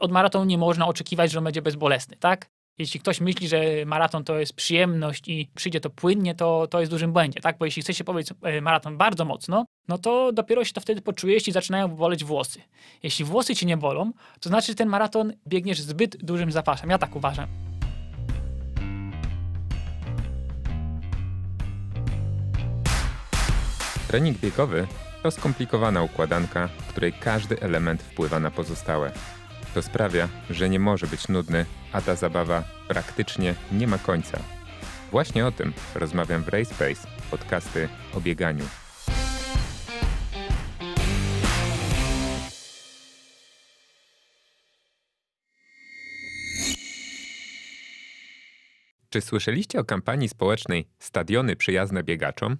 od maratonu nie można oczekiwać, że on będzie bezbolesny, tak? Jeśli ktoś myśli, że maraton to jest przyjemność i przyjdzie to płynnie, to, to jest dużym błędzie, tak? Bo jeśli chce się powiedzieć maraton bardzo mocno, no to dopiero się to wtedy poczuje, jeśli zaczynają boleć włosy. Jeśli włosy ci nie bolą, to znaczy, że ten maraton biegniesz zbyt dużym zapasem. Ja tak uważam. Trening biegowy to skomplikowana układanka, w której każdy element wpływa na pozostałe. To sprawia, że nie może być nudny, a ta zabawa praktycznie nie ma końca. Właśnie o tym rozmawiam w Space, podcasty o bieganiu. Czy słyszeliście o kampanii społecznej Stadiony przyjazne biegaczom?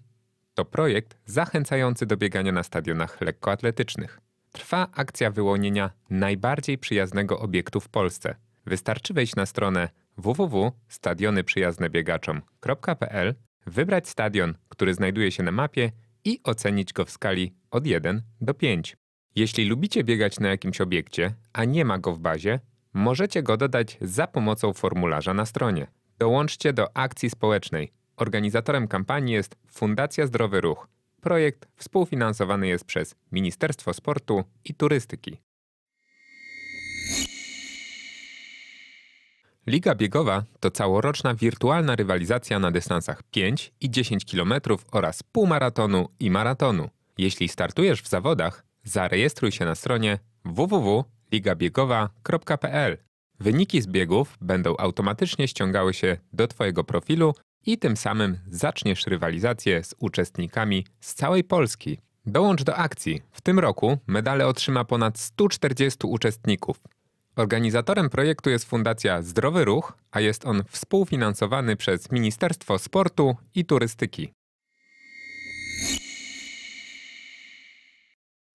To projekt zachęcający do biegania na stadionach lekkoatletycznych trwa akcja wyłonienia najbardziej przyjaznego obiektu w Polsce. Wystarczy wejść na stronę www.stadionyprzyjaznebiegaczom.pl, wybrać stadion, który znajduje się na mapie i ocenić go w skali od 1 do 5. Jeśli lubicie biegać na jakimś obiekcie, a nie ma go w bazie, możecie go dodać za pomocą formularza na stronie. Dołączcie do akcji społecznej. Organizatorem kampanii jest Fundacja Zdrowy Ruch – Projekt współfinansowany jest przez Ministerstwo Sportu i Turystyki. Liga biegowa to całoroczna wirtualna rywalizacja na dystansach 5 i 10 km oraz półmaratonu i maratonu. Jeśli startujesz w zawodach, zarejestruj się na stronie www.ligabiegowa.pl. Wyniki z biegów będą automatycznie ściągały się do Twojego profilu i tym samym zaczniesz rywalizację z uczestnikami z całej Polski. Dołącz do akcji. W tym roku medale otrzyma ponad 140 uczestników. Organizatorem projektu jest Fundacja Zdrowy Ruch, a jest on współfinansowany przez Ministerstwo Sportu i Turystyki.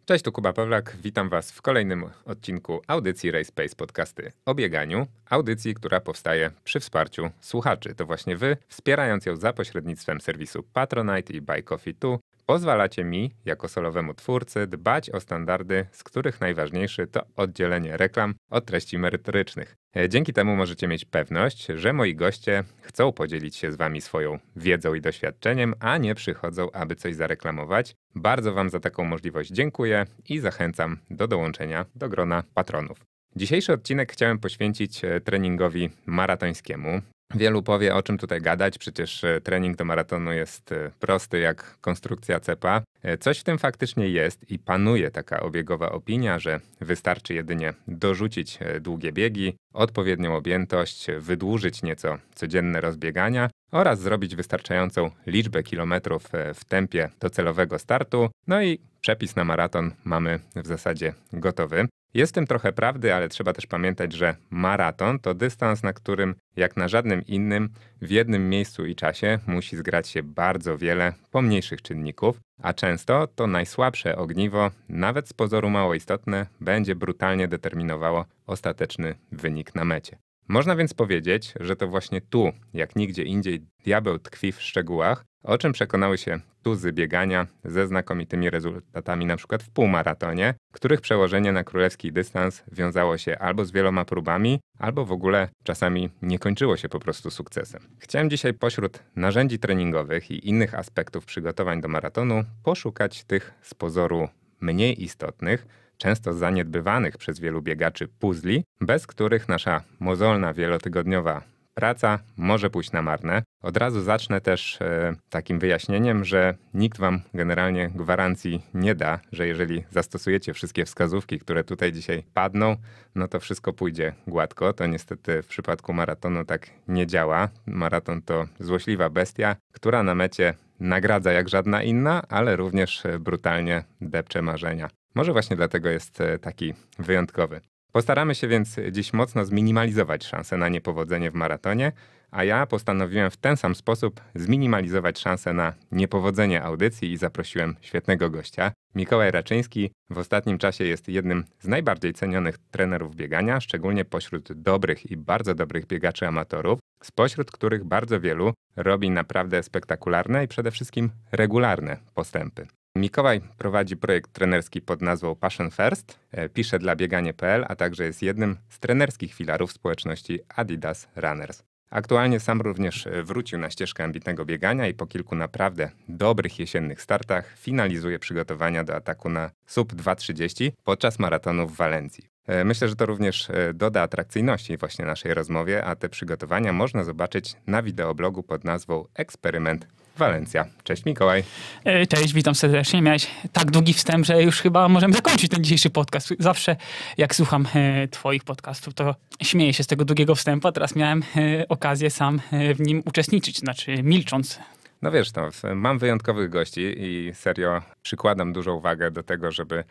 Cześć, tu Kuba Pawlak. Witam Was w kolejnym odcinku audycji RaySpace Podcasty o bieganiu. Audycji, która powstaje przy wsparciu słuchaczy. To właśnie Wy, wspierając ją za pośrednictwem serwisu Patronite i Buy Coffee 2, pozwalacie mi, jako solowemu twórcy, dbać o standardy, z których najważniejszy to oddzielenie reklam od treści merytorycznych. E, dzięki temu możecie mieć pewność, że moi goście chcą podzielić się z Wami swoją wiedzą i doświadczeniem, a nie przychodzą, aby coś zareklamować, bardzo Wam za taką możliwość dziękuję i zachęcam do dołączenia do grona patronów. Dzisiejszy odcinek chciałem poświęcić e, treningowi maratońskiemu. Wielu powie, o czym tutaj gadać, przecież e, trening do maratonu jest e, prosty jak konstrukcja cepa. E, coś w tym faktycznie jest i panuje taka obiegowa opinia, że wystarczy jedynie dorzucić długie biegi, odpowiednią objętość, wydłużyć nieco codzienne rozbiegania oraz zrobić wystarczającą liczbę kilometrów w tempie docelowego startu. No i przepis na maraton mamy w zasadzie gotowy. Jest w tym trochę prawdy, ale trzeba też pamiętać, że maraton to dystans, na którym, jak na żadnym innym, w jednym miejscu i czasie musi zgrać się bardzo wiele pomniejszych czynników, a często to najsłabsze ogniwo, nawet z pozoru mało istotne, będzie brutalnie determinowało ostateczny wynik na mecie. Można więc powiedzieć, że to właśnie tu, jak nigdzie indziej, diabeł tkwi w szczegółach, o czym przekonały się tuzy biegania ze znakomitymi rezultatami np. w półmaratonie, których przełożenie na królewski dystans wiązało się albo z wieloma próbami, albo w ogóle czasami nie kończyło się po prostu sukcesem. Chciałem dzisiaj pośród narzędzi treningowych i innych aspektów przygotowań do maratonu poszukać tych z pozoru mniej istotnych, często zaniedbywanych przez wielu biegaczy puzli, bez których nasza mozolna wielotygodniowa praca może pójść na marne. Od razu zacznę też e, takim wyjaśnieniem, że nikt Wam generalnie gwarancji nie da, że jeżeli zastosujecie wszystkie wskazówki, które tutaj dzisiaj padną, no to wszystko pójdzie gładko. To niestety w przypadku maratonu tak nie działa. Maraton to złośliwa bestia, która na mecie nagradza jak żadna inna, ale również brutalnie depcze marzenia. Może właśnie dlatego jest e, taki wyjątkowy. Postaramy się więc dziś mocno zminimalizować szanse na niepowodzenie w maratonie, a ja postanowiłem w ten sam sposób zminimalizować szanse na niepowodzenie audycji i zaprosiłem świetnego gościa. Mikołaj Raczyński w ostatnim czasie jest jednym z najbardziej cenionych trenerów biegania, szczególnie pośród dobrych i bardzo dobrych biegaczy amatorów, spośród których bardzo wielu robi naprawdę spektakularne i przede wszystkim regularne postępy. Mikołaj prowadzi projekt trenerski pod nazwą Passion First, e, pisze dla bieganie.pl, a także jest jednym z trenerskich filarów społeczności Adidas Runners. Aktualnie sam również e, wrócił na ścieżkę ambitnego biegania i po kilku naprawdę dobrych jesiennych startach finalizuje przygotowania do ataku na sub 2.30 podczas maratonu w Walencji. E, myślę, że to również doda atrakcyjności właśnie naszej rozmowie, a te przygotowania można zobaczyć na wideoblogu pod nazwą Eksperyment Walencja. Cześć Mikołaj. E, cześć, witam serdecznie. Miałeś tak długi wstęp, że już chyba możemy zakończyć ten dzisiejszy podcast. Zawsze jak słucham e, twoich podcastów, to śmieję się z tego długiego wstępu, a teraz miałem e, okazję sam w nim uczestniczyć, znaczy milcząc. No wiesz, mam wyjątkowych gości i serio przykładam dużą uwagę do tego, żeby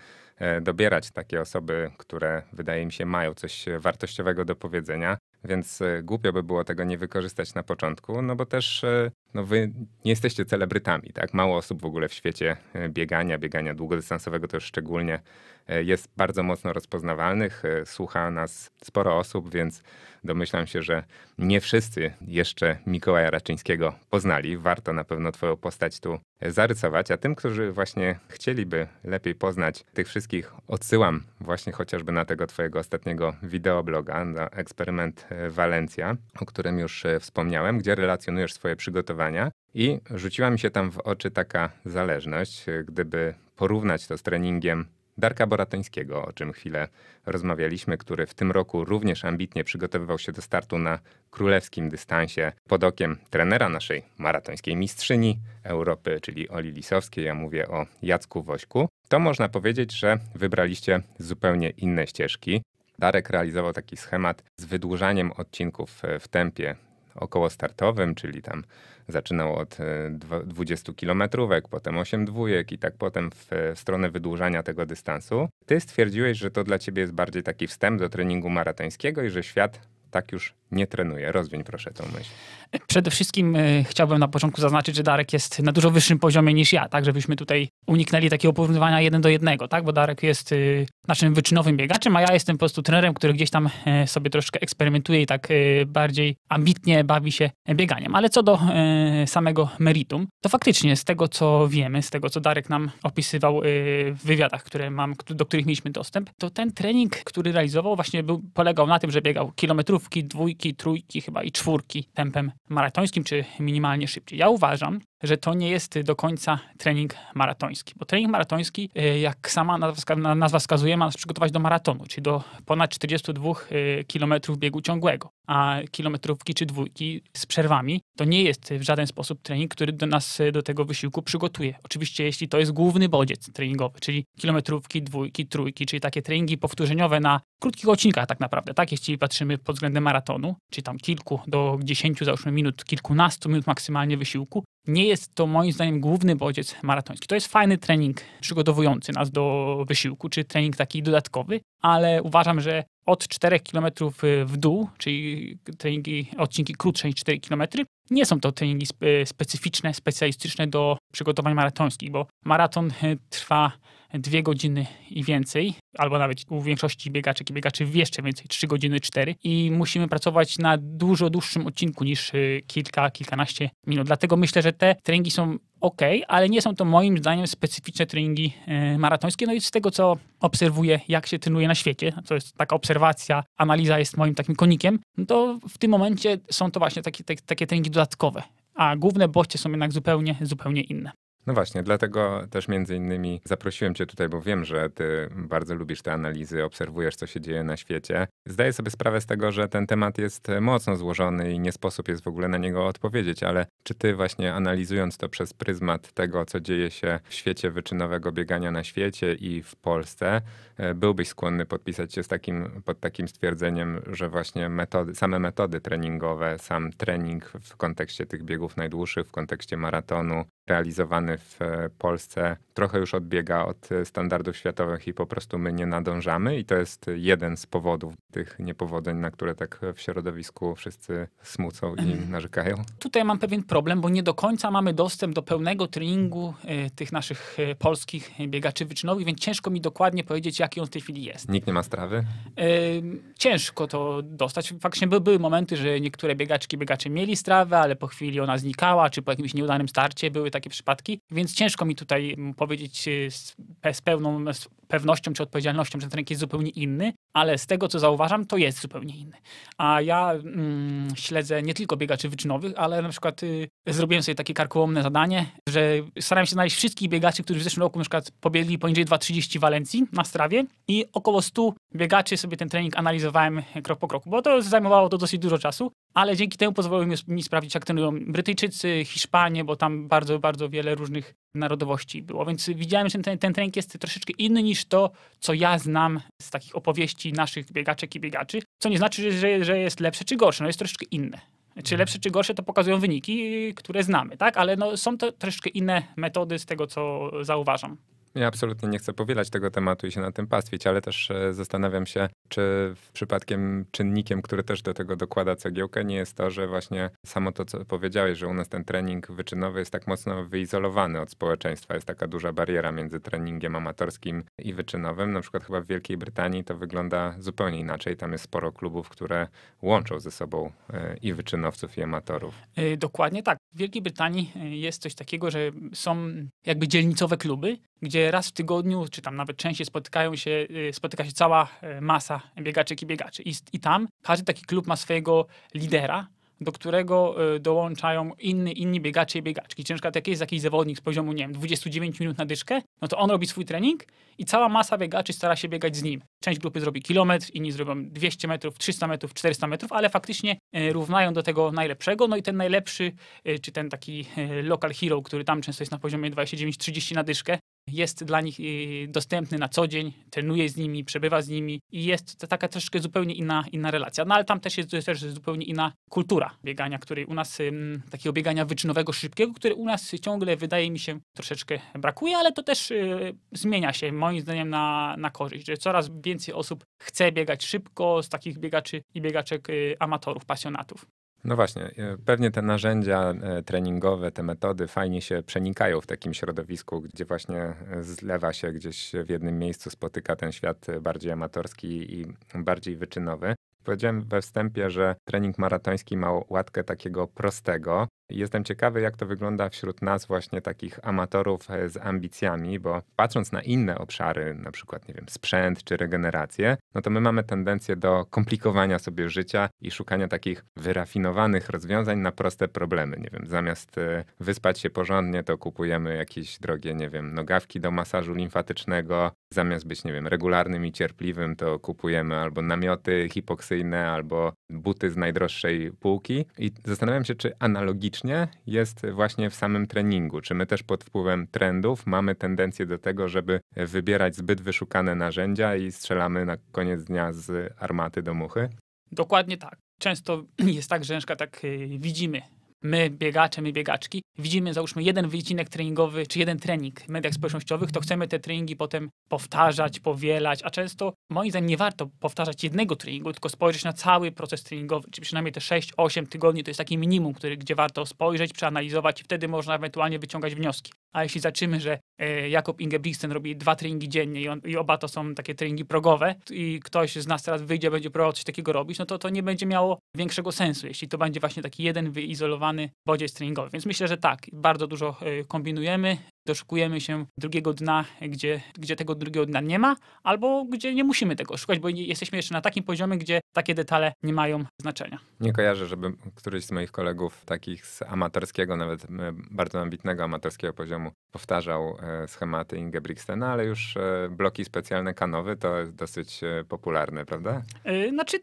dobierać takie osoby, które wydaje mi się mają coś wartościowego do powiedzenia więc e, głupio by było tego nie wykorzystać na początku, no bo też e, no wy nie jesteście celebrytami, tak? Mało osób w ogóle w świecie e, biegania, biegania długodystansowego to już szczególnie E, jest bardzo mocno rozpoznawalnych, e, słucha nas sporo osób, więc domyślam się, że nie wszyscy jeszcze Mikołaja Raczyńskiego poznali. Warto na pewno Twoją postać tu e, zarysować, a tym, którzy właśnie chcieliby lepiej poznać tych wszystkich, odsyłam właśnie chociażby na tego Twojego ostatniego wideobloga, na eksperyment Walencja, o którym już wspomniałem, gdzie relacjonujesz swoje przygotowania. I rzuciła mi się tam w oczy taka zależność, gdyby porównać to z treningiem Darka Boratońskiego, o czym chwilę rozmawialiśmy, który w tym roku również ambitnie przygotowywał się do startu na królewskim dystansie pod okiem trenera naszej maratońskiej mistrzyni Europy, czyli Oli Lisowskiej. Ja mówię o Jacku Wośku. To można powiedzieć, że wybraliście zupełnie inne ścieżki. Darek realizował taki schemat z wydłużaniem odcinków e, w tempie około startowym, czyli tam zaczynał od 20 e, kilometrówek, potem 8 dwójek i tak potem w stronę wydłużania tego dystansu. Ty stwierdziłeś, że to dla ciebie jest bardziej taki wstęp do treningu maratońskiego i że świat tak już nie trenuje. Rozwiń proszę tą myśl. Przede wszystkim y, chciałbym na początku zaznaczyć, że Darek jest na dużo wyższym poziomie niż ja, tak żebyśmy tutaj uniknęli takiego porównywania jeden do jednego, tak? Bo Darek jest y, naszym wyczynowym biegaczem, a ja jestem po prostu trenerem, który gdzieś tam y, sobie troszkę eksperymentuje i tak bardziej ambitnie bawi się bieganiem. Ale co do samego meritum, to faktycznie z tego, co wiemy, z tego, co Darek nam opisywał w wywiadach, które mam, do których mieliśmy dostęp, to ten trening, który realizował, właśnie był, polegał na tym, że biegał kilometrówki, dwójki, dwójki, trójki chyba i czwórki tempem maratońskim, czy minimalnie szybciej. Ja uważam, że to nie jest do końca trening maratoński, bo trening maratoński, y, jak sama nazwa wskazuje, ma nas przygotować do maratonu, czyli do ponad 42 y, km biegu ciągłego, a kilometrówki czy dwójki z przerwami to nie jest w żaden sposób trening, który do nas y, do tego wysiłku przygotuje. Oczywiście, jeśli to jest główny bodziec treningowy, czyli kilometrówki, dwójki, trójki, czyli takie treningi powtórzeniowe na krótkich odcinkach tak naprawdę, tak, jeśli patrzymy pod względem maratonu, czy tam kilku do dziesięciu, załóżmy minut, kilkunastu minut maksymalnie wysiłku, nie jest to moim zdaniem główny bodziec maratoński. To jest fajny trening przygotowujący nas do wysiłku, czy trening taki dodatkowy, ale uważam, że od 4 km y, w dół, czyli treningi, odcinki krótsze niż 4 km, nie są to treningi specyficzne, specjalistyczne do przygotowań maratońskich, bo maraton y, trwa 2 godziny i więcej, albo nawet u większości biegaczy i biegaczy jeszcze więcej, 3 godziny 4 i musimy pracować na dużo dłuższym odcinku niż y, kilka, kilkanaście minut. Dlatego myślę, że te treningi są ok, ale nie są to moim zdaniem specyficzne treningi y, maratońskie. No i z tego, co obserwuję, jak się trenuje na świecie, to jest taka obserwacja, analiza jest moim takim konikiem, no to w tym momencie są to właśnie takie, te, takie treningi dodatkowe, a główne bodźce są jednak zupełnie, zupełnie inne. No właśnie, dlatego też między innymi zaprosiłem cię tutaj, bo wiem, że ty bardzo lubisz te analizy, obserwujesz, co się dzieje na świecie. Zdaję sobie sprawę z tego, że ten temat jest mocno złożony i nie sposób jest w ogóle na niego odpowiedzieć, ale czy ty właśnie analizując to przez pryzmat tego, co dzieje się w świecie wyczynowego biegania na świecie i w Polsce, E, byłbyś skłonny podpisać się z takim, pod takim stwierdzeniem, że właśnie metody, same metody treningowe, sam trening w kontekście tych biegów najdłuższych, w kontekście maratonu realizowany w e, Polsce trochę już odbiega od e, standardów światowych i po prostu my nie nadążamy i to jest jeden z powodów tych niepowodzeń, na które tak w środowisku wszyscy smucą i mhm. narzekają. Tutaj mam pewien problem, bo nie do końca mamy dostęp do pełnego treningu tych naszych polskich biegaczy wyczynowych, więc ciężko mi dokładnie powiedzieć, jak jaki on w tej chwili jest. Nikt nie ma strawy? ciężko to dostać. Faktycznie by, były momenty, że niektóre biegaczki, biegacze mieli strawę, ale po chwili ona znikała, czy po jakimś nieudanym starcie były takie przypadki, więc ciężko mi tutaj mm, powiedzieć y, z, z pełną pewnością czy odpowiedzialnością, że ten rynek jest zupełnie inny, ale z tego, co zauważam, to jest zupełnie inny. A ja mm, śledzę nie tylko biegaczy wyczynowych, ale na przykład y, zrobiłem sobie takie karkołomne zadanie, że starałem się znaleźć wszystkich biegaczy, którzy w zeszłym roku na przykład pobiegli poniżej 2.30 Walencji na strawie i około 100 biegaczy sobie ten trening analizowałem krok po kroku, bo to zajmowało to dosyć dużo czasu, ale dzięki temu pozwoliło mi sprawdzić, jak trenują Brytyjczycy, Hiszpanie, bo tam bardzo, bardzo wiele różnych narodowości było. Więc widziałem, że ten, ten trening jest troszeczkę inny niż to, co ja znam z takich opowieści naszych biegaczek i biegaczy, co nie znaczy, że, że jest lepsze czy gorsze, no jest troszeczkę inne. Czy lepsze czy gorsze, to pokazują wyniki, które znamy, tak? Ale no, są to troszeczkę inne metody z tego, co zauważam ja absolutnie nie chcę powielać tego tematu i się na tym pastwić, ale też e, zastanawiam się, czy przypadkiem czynnikiem, który też do tego dokłada cegiełkę, nie jest to, że właśnie samo to, co powiedziałeś, że u nas ten trening wyczynowy jest tak mocno wyizolowany od społeczeństwa. Jest taka duża bariera między treningiem amatorskim i wyczynowym. Na przykład chyba w Wielkiej Brytanii to wygląda zupełnie inaczej. Tam jest sporo klubów, które łączą ze sobą e, i wyczynowców, i amatorów. E, dokładnie tak. W Wielkiej Brytanii jest coś takiego, że są jakby dzielnicowe kluby, gdzie raz w tygodniu, czy tam nawet częściej spotykają się, y, spotyka się cała y, masa biegaczek i biegaczy. I, I tam każdy taki klub ma swojego lidera, do którego y, dołączają inni, inni biegacze i biegaczki. Czyli na przykład jak jest jakiś zawodnik z poziomu, nie wiem, 29 minut na dyszkę, no to on robi swój trening i cała masa biegaczy stara się biegać z nim. Część grupy zrobi kilometr, inni zrobią 200 metrów, 300 metrów, 400 metrów, ale faktycznie równają do tego najlepszego, no i ten najlepszy, czy ten taki local hero, który tam często jest na poziomie 29-30 na dyszkę, jest dla nich y, dostępny na co dzień, trenuje z nimi, przebywa z nimi i jest to taka troszeczkę zupełnie inna, inna relacja. No ale tam też jest też zupełnie inna kultura biegania, której u nas, takiego biegania wyczynowego, szybkiego, który u nas ciągle wydaje mi się troszeczkę brakuje, ale to też y, zmienia się moim zdaniem na, na korzyść, że coraz więcej osób chce biegać szybko z takich biegaczy i biegaczek y, amatorów, pasjonatów. No właśnie, e, pewnie te narzędzia e, treningowe, te metody fajnie się przenikają w takim środowisku, gdzie właśnie e, zlewa się gdzieś w jednym miejscu, spotyka ten świat bardziej amatorski i bardziej wyczynowy. Powiedziałem we wstępie, że trening maratoński ma łatkę takiego prostego, Jestem ciekawy, jak to wygląda wśród nas właśnie takich amatorów e, z ambicjami, bo patrząc na inne obszary, na przykład, nie wiem, sprzęt czy regenerację, no to my mamy tendencję do komplikowania sobie życia i szukania takich wyrafinowanych rozwiązań na proste problemy. Nie wiem, zamiast e, wyspać się porządnie, to kupujemy jakieś drogie, nie wiem, nogawki do masażu limfatycznego, zamiast być, nie wiem, regularnym i cierpliwym, to kupujemy albo namioty hipoksyjne, albo buty z najdroższej półki. I zastanawiam się, czy analogicznie faktycznie jest właśnie w samym treningu? Czy my też pod wpływem trendów mamy tendencję do tego, żeby wybierać zbyt wyszukane narzędzia i strzelamy na koniec dnia z armaty do muchy? Dokładnie tak. Często jest tak, że na tak y, widzimy my, biegacze, my, biegaczki, widzimy załóżmy jeden wycinek treningowy czy jeden trening w mediach społecznościowych, to chcemy te treningi potem powtarzać, powielać, a często moim zdaniem nie warto powtarzać jednego treningu, tylko spojrzeć na cały proces treningowy, czy przynajmniej te 6-8 tygodni to jest taki minimum, który, gdzie warto spojrzeć, przeanalizować i wtedy można ewentualnie wyciągać wnioski a jeśli zobaczymy, że e, Jakob Ingebrigtsen robi dwa treningi dziennie i, on, i, oba to są takie treningi progowe i ktoś z nas teraz wyjdzie, będzie próbował coś takiego robić, no to to nie będzie miało większego sensu, jeśli to będzie właśnie taki jeden wyizolowany bodziec treningowy. Więc myślę, że tak, bardzo dużo e, kombinujemy, doszukujemy się drugiego dna, gdzie, gdzie tego drugiego dna nie ma, albo gdzie nie musimy tego szukać, bo jesteśmy jeszcze na takim poziomie, gdzie takie detale nie mają znaczenia. Nie kojarzę, żeby któryś z moich kolegów, takich z amatorskiego, nawet bardzo ambitnego amatorskiego poziomu, powtarzał e, schematy Ingebrigtsena, ale już e, bloki specjalne kanowy to jest dosyć e, popularne, prawda? Znaczy,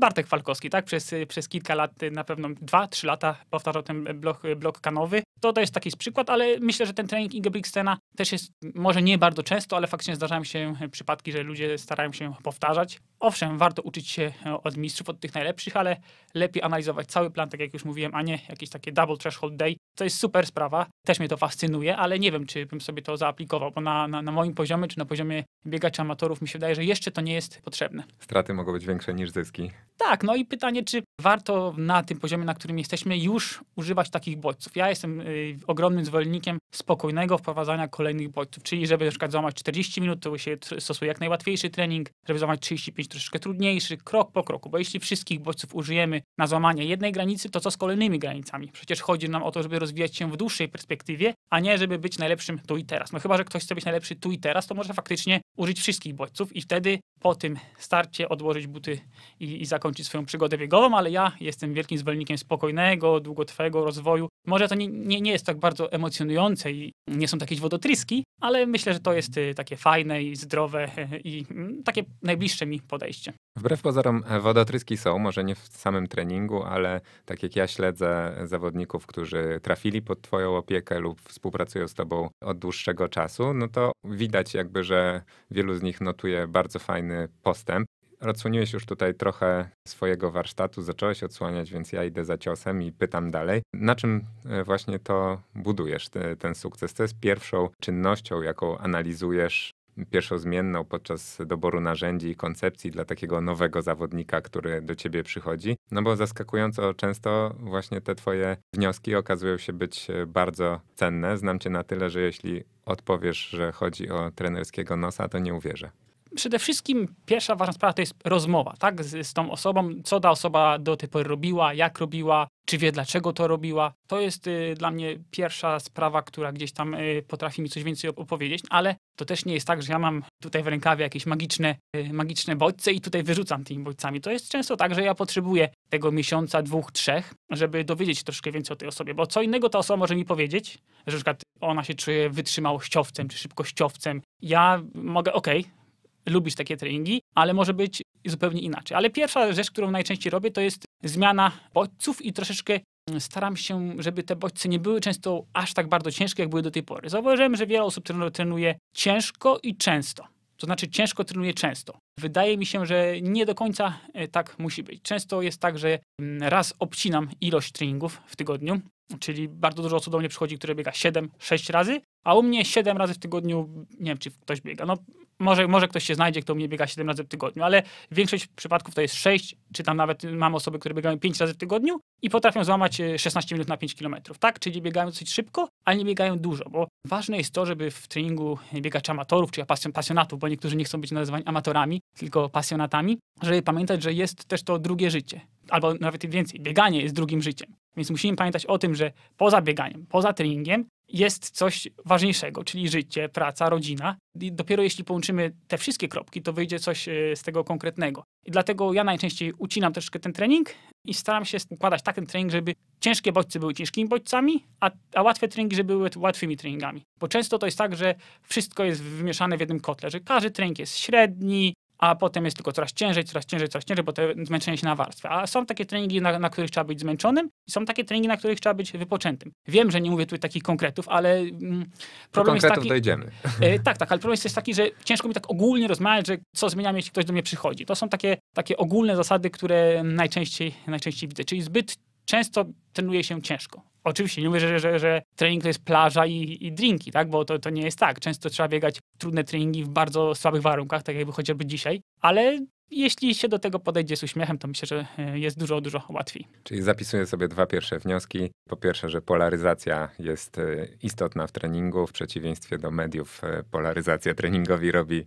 Bartek Falkowski, tak? Przez, przez kilka lat, na pewno dwa, trzy lata powtarzał ten blok, blok kanowy. To, to jest taki przykład, ale myślę, że ten trening Ingebrigtsena też jest może nie bardzo często, ale faktycznie zdarzają się przypadki, że ludzie starają się powtarzać Owszem, warto uczyć się e, od mistrzów, od tych najlepszych, ale lepiej analizować cały plan, tak jak już mówiłem, a nie jakieś takie double threshold day. To jest super sprawa, też mnie to fascynuje, ale nie wiem, czy bym sobie to zaaplikował, bo na, na, na moim poziomie, czy na poziomie biegaczy amatorów mi się wydaje, że jeszcze to nie jest potrzebne. Straty mogą być większe niż zyski. Tak, no i pytanie, czy warto na tym poziomie, na którym jesteśmy, już używać takich bodźców. Ja jestem y, ogromnym zwolennikiem spokojnego wprowadzania kolejnych bodźców, czyli żeby na przykład złamać 40 minut, to się stosuje jak najłatwiejszy trening, żeby złamać 35, troszeczkę trudniejszy, krok po kroku, bo jeśli wszystkich bodźców użyjemy na złamanie jednej granicy, to co z kolejnymi granicami? Przecież chodzi nam o to, żeby rozwijać się w dłuższej perspektywie, a nie żeby być najlepszym tu i teraz. No chyba, że ktoś chce być najlepszy tu i teraz, to może faktycznie użyć wszystkich bodźców i wtedy po tym starcie odłożyć buty i, i zakończyć swoją przygodę biegową, ale ja jestem wielkim zwolennikiem spokojnego, długotrwałego rozwoju. Może to nie, nie, nie jest tak bardzo emocjonujące i nie są takie wodotryski, ale myślę, że to jest y, takie fajne i zdrowe y, i mm, takie najbliższe mi pod podejście. Wbrew pozorom wodotryski są, może nie w samym treningu, ale tak jak ja śledzę zawodników, którzy trafili pod twoją opiekę lub współpracują z tobą od dłuższego czasu, no to widać jakby, że wielu z nich notuje bardzo fajny postęp. Odsłoniłeś już tutaj trochę swojego warsztatu, zacząłeś odsłaniać, więc ja idę za ciosem i pytam dalej. Na czym e, właśnie to budujesz, te, ten sukces? Co jest pierwszą czynnością, jaką analizujesz pierwszozmienną podczas doboru narzędzi i koncepcji dla takiego nowego zawodnika, który do ciebie przychodzi. No bo zaskakująco często właśnie te twoje wnioski okazują się być e, bardzo cenne. Znam cię na tyle, że jeśli odpowiesz, że chodzi o trenerskiego nosa, to nie uwierzę przede wszystkim pierwsza ważna sprawa to jest rozmowa, tak? Z, z, tą osobą, co ta osoba do tej pory robiła, jak robiła, czy wie, dlaczego to robiła. To jest y, dla mnie pierwsza sprawa, która gdzieś tam y, potrafi mi coś więcej opowiedzieć, no ale to też nie jest tak, że ja mam tutaj w rękawie jakieś magiczne, y, magiczne bodźce i tutaj wyrzucam tymi bodźcami. To jest często tak, że ja potrzebuję tego miesiąca, dwóch, trzech, żeby dowiedzieć się troszkę więcej o tej osobie, bo co innego ta osoba może mi powiedzieć, że na przykład ona się czuje wytrzymałościowcem czy szybkościowcem. Ja mogę, okej, okay, lubisz takie treningi, ale może być zupełnie inaczej. Ale pierwsza rzecz, którą najczęściej robię, to jest zmiana bodźców i troszeczkę mm, staram się, żeby te bodźce nie były często aż tak bardzo ciężkie, jak były do tej pory. Zauważyłem, że wiele osób trenuje ciężko i często. To znaczy ciężko trenuje często. Wydaje mi się, że nie do końca e, tak musi być. Często jest tak, że mm, raz obcinam ilość treningów w tygodniu, czyli bardzo dużo osób do mnie przychodzi, które biega 7-6 razy, a u mnie 7 razy w tygodniu, nie wiem, czy ktoś biega, no może, może ktoś się znajdzie, kto u mnie biega 7 razy w tygodniu, ale większość przypadków to jest 6, czy tam nawet mam osoby, które biegają 5 razy w tygodniu i potrafią złamać 16 e, minut na 5 km, tak? Czyli biegają dosyć szybko, ale nie biegają dużo, bo ważne jest to, żeby w treningu biegaczy amatorów, czy pasjonatów, bo niektórzy nie chcą być nazywani amatorami, tylko pasjonatami, żeby pamiętać, że jest też to drugie życie albo nawet więcej, bieganie jest drugim życiem. Więc musimy pamiętać o tym, że poza bieganiem, poza treningiem jest coś ważniejszego, czyli życie, praca, rodzina. I dopiero jeśli połączymy te wszystkie kropki, to wyjdzie coś e, z tego konkretnego. I dlatego ja najczęściej ucinam troszeczkę ten trening i staram się układać tak ten trening, żeby ciężkie bodźce były ciężkimi bodźcami, a, a łatwe treningi, żeby były łatwymi treningami. Bo często to jest tak, że wszystko jest wymieszane w jednym kotle, że każdy trening jest średni, a potem jest tylko coraz ciężej, coraz ciężej, coraz ciężej, bo to zmęczenie się na nawarstwia. A są takie treningi, na, na, których trzeba być zmęczonym i są takie treningi, na których trzeba być wypoczętym. Wiem, że nie mówię tu takich konkretów, ale mm, problem jest taki... dojdziemy. Y, tak, tak, ale problem jest taki, że ciężko mi tak ogólnie rozmawiać, że co zmieniam, jeśli ktoś do mnie przychodzi. To są takie, takie ogólne zasady, które najczęściej, najczęściej widzę, czyli zbyt często trenuje się ciężko. Oczywiście nie mówię, że, że, że trening to jest plaża i, i drinki, tak? bo to, to nie jest tak. Często trzeba biegać trudne treningi w bardzo słabych warunkach, tak jakby chociażby dzisiaj, ale jeśli się do tego podejdzie z uśmiechem, to myślę, że e, jest dużo, dużo łatwiej. Czyli zapisuję sobie dwa pierwsze wnioski. Po pierwsze, że polaryzacja jest e, istotna w treningu, w przeciwieństwie do mediów. E, polaryzacja treningowi robi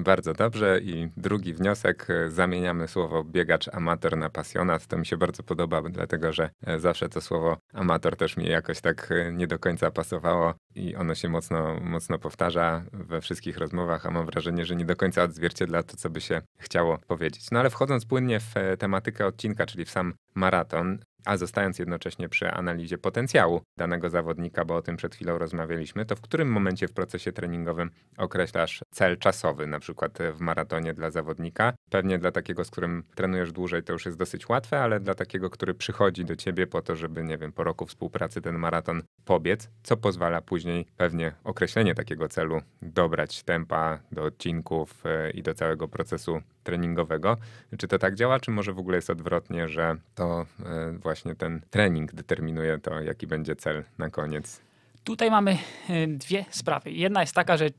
bardzo dobrze. I drugi wniosek, zamieniamy słowo biegacz amator na pasjonat. To mi się bardzo podoba, dlatego że zawsze to słowo amator też mi jakoś tak nie do końca pasowało i ono się mocno, mocno powtarza we wszystkich rozmowach, a mam wrażenie, że nie do końca odzwierciedla to, co by się chciało powiedzieć. No ale wchodząc płynnie w e, tematykę odcinka, czyli w sam maraton, a zostając jednocześnie przy analizie potencjału danego zawodnika, bo o tym przed chwilą rozmawialiśmy, to w którym momencie w procesie treningowym określasz cel czasowy, na przykład e, w maratonie dla zawodnika Pewnie dla takiego, z którym trenujesz dłużej, to już jest dosyć łatwe, ale dla takiego, który przychodzi do ciebie po to, żeby, nie wiem, po roku współpracy ten maraton pobiec, co pozwala później pewnie określenie takiego celu, dobrać tempa do odcinków e, i do całego procesu treningowego. Czy to tak działa, czy może w ogóle jest odwrotnie, że to e, właśnie ten trening determinuje to, jaki będzie cel na koniec? Tutaj mamy e, dwie sprawy. Jedna jest taka, że e,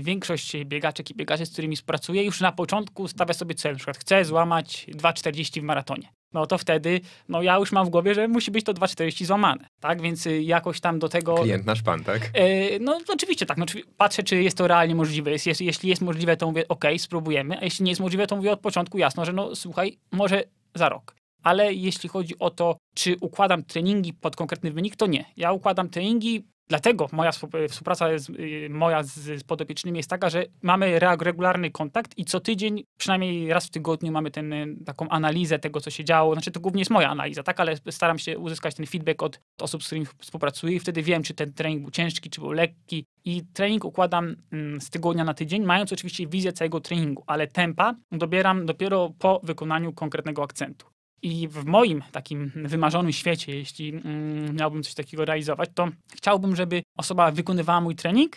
większość biegaczek i biegaczy, z którymi współpracuję, już na początku stawia sobie cel. Na przykład chcę złamać 2,40 w maratonie. No to wtedy, no ja już mam w głowie, że musi być to 2,40 złamane, tak? Więc e, jakoś tam do tego... Klient nasz pan, tak? no oczywiście tak, no, patrzę, czy jest to realnie możliwe. Jest, jest, jeśli jest możliwe, to mówię, ok, spróbujemy, a jeśli nie jest możliwe, to mówię od początku jasno, że no słuchaj, może za rok. Ale jeśli chodzi o to, czy układam treningi pod konkretny wynik, to nie. Ja układam treningi Dlatego moja e, współpraca z, e, moja z, podopiecznymi jest taka, że mamy regularny kontakt i co tydzień, przynajmniej raz w tygodniu mamy ten, e, taką analizę tego, co się działo. Znaczy to głównie jest moja analiza, tak, ale staram się uzyskać ten feedback od osób, z którymi współpracuję i wtedy wiem, czy ten trening był ciężki, czy był lekki. I trening układam mm, z tygodnia na tydzień, mając oczywiście wizję całego treningu, ale tempa dobieram dopiero po wykonaniu konkretnego akcentu. I w moim takim wymarzonym świecie, jeśli mm, miałbym coś takiego realizować, to chciałbym, żeby osoba wykonywała mój trening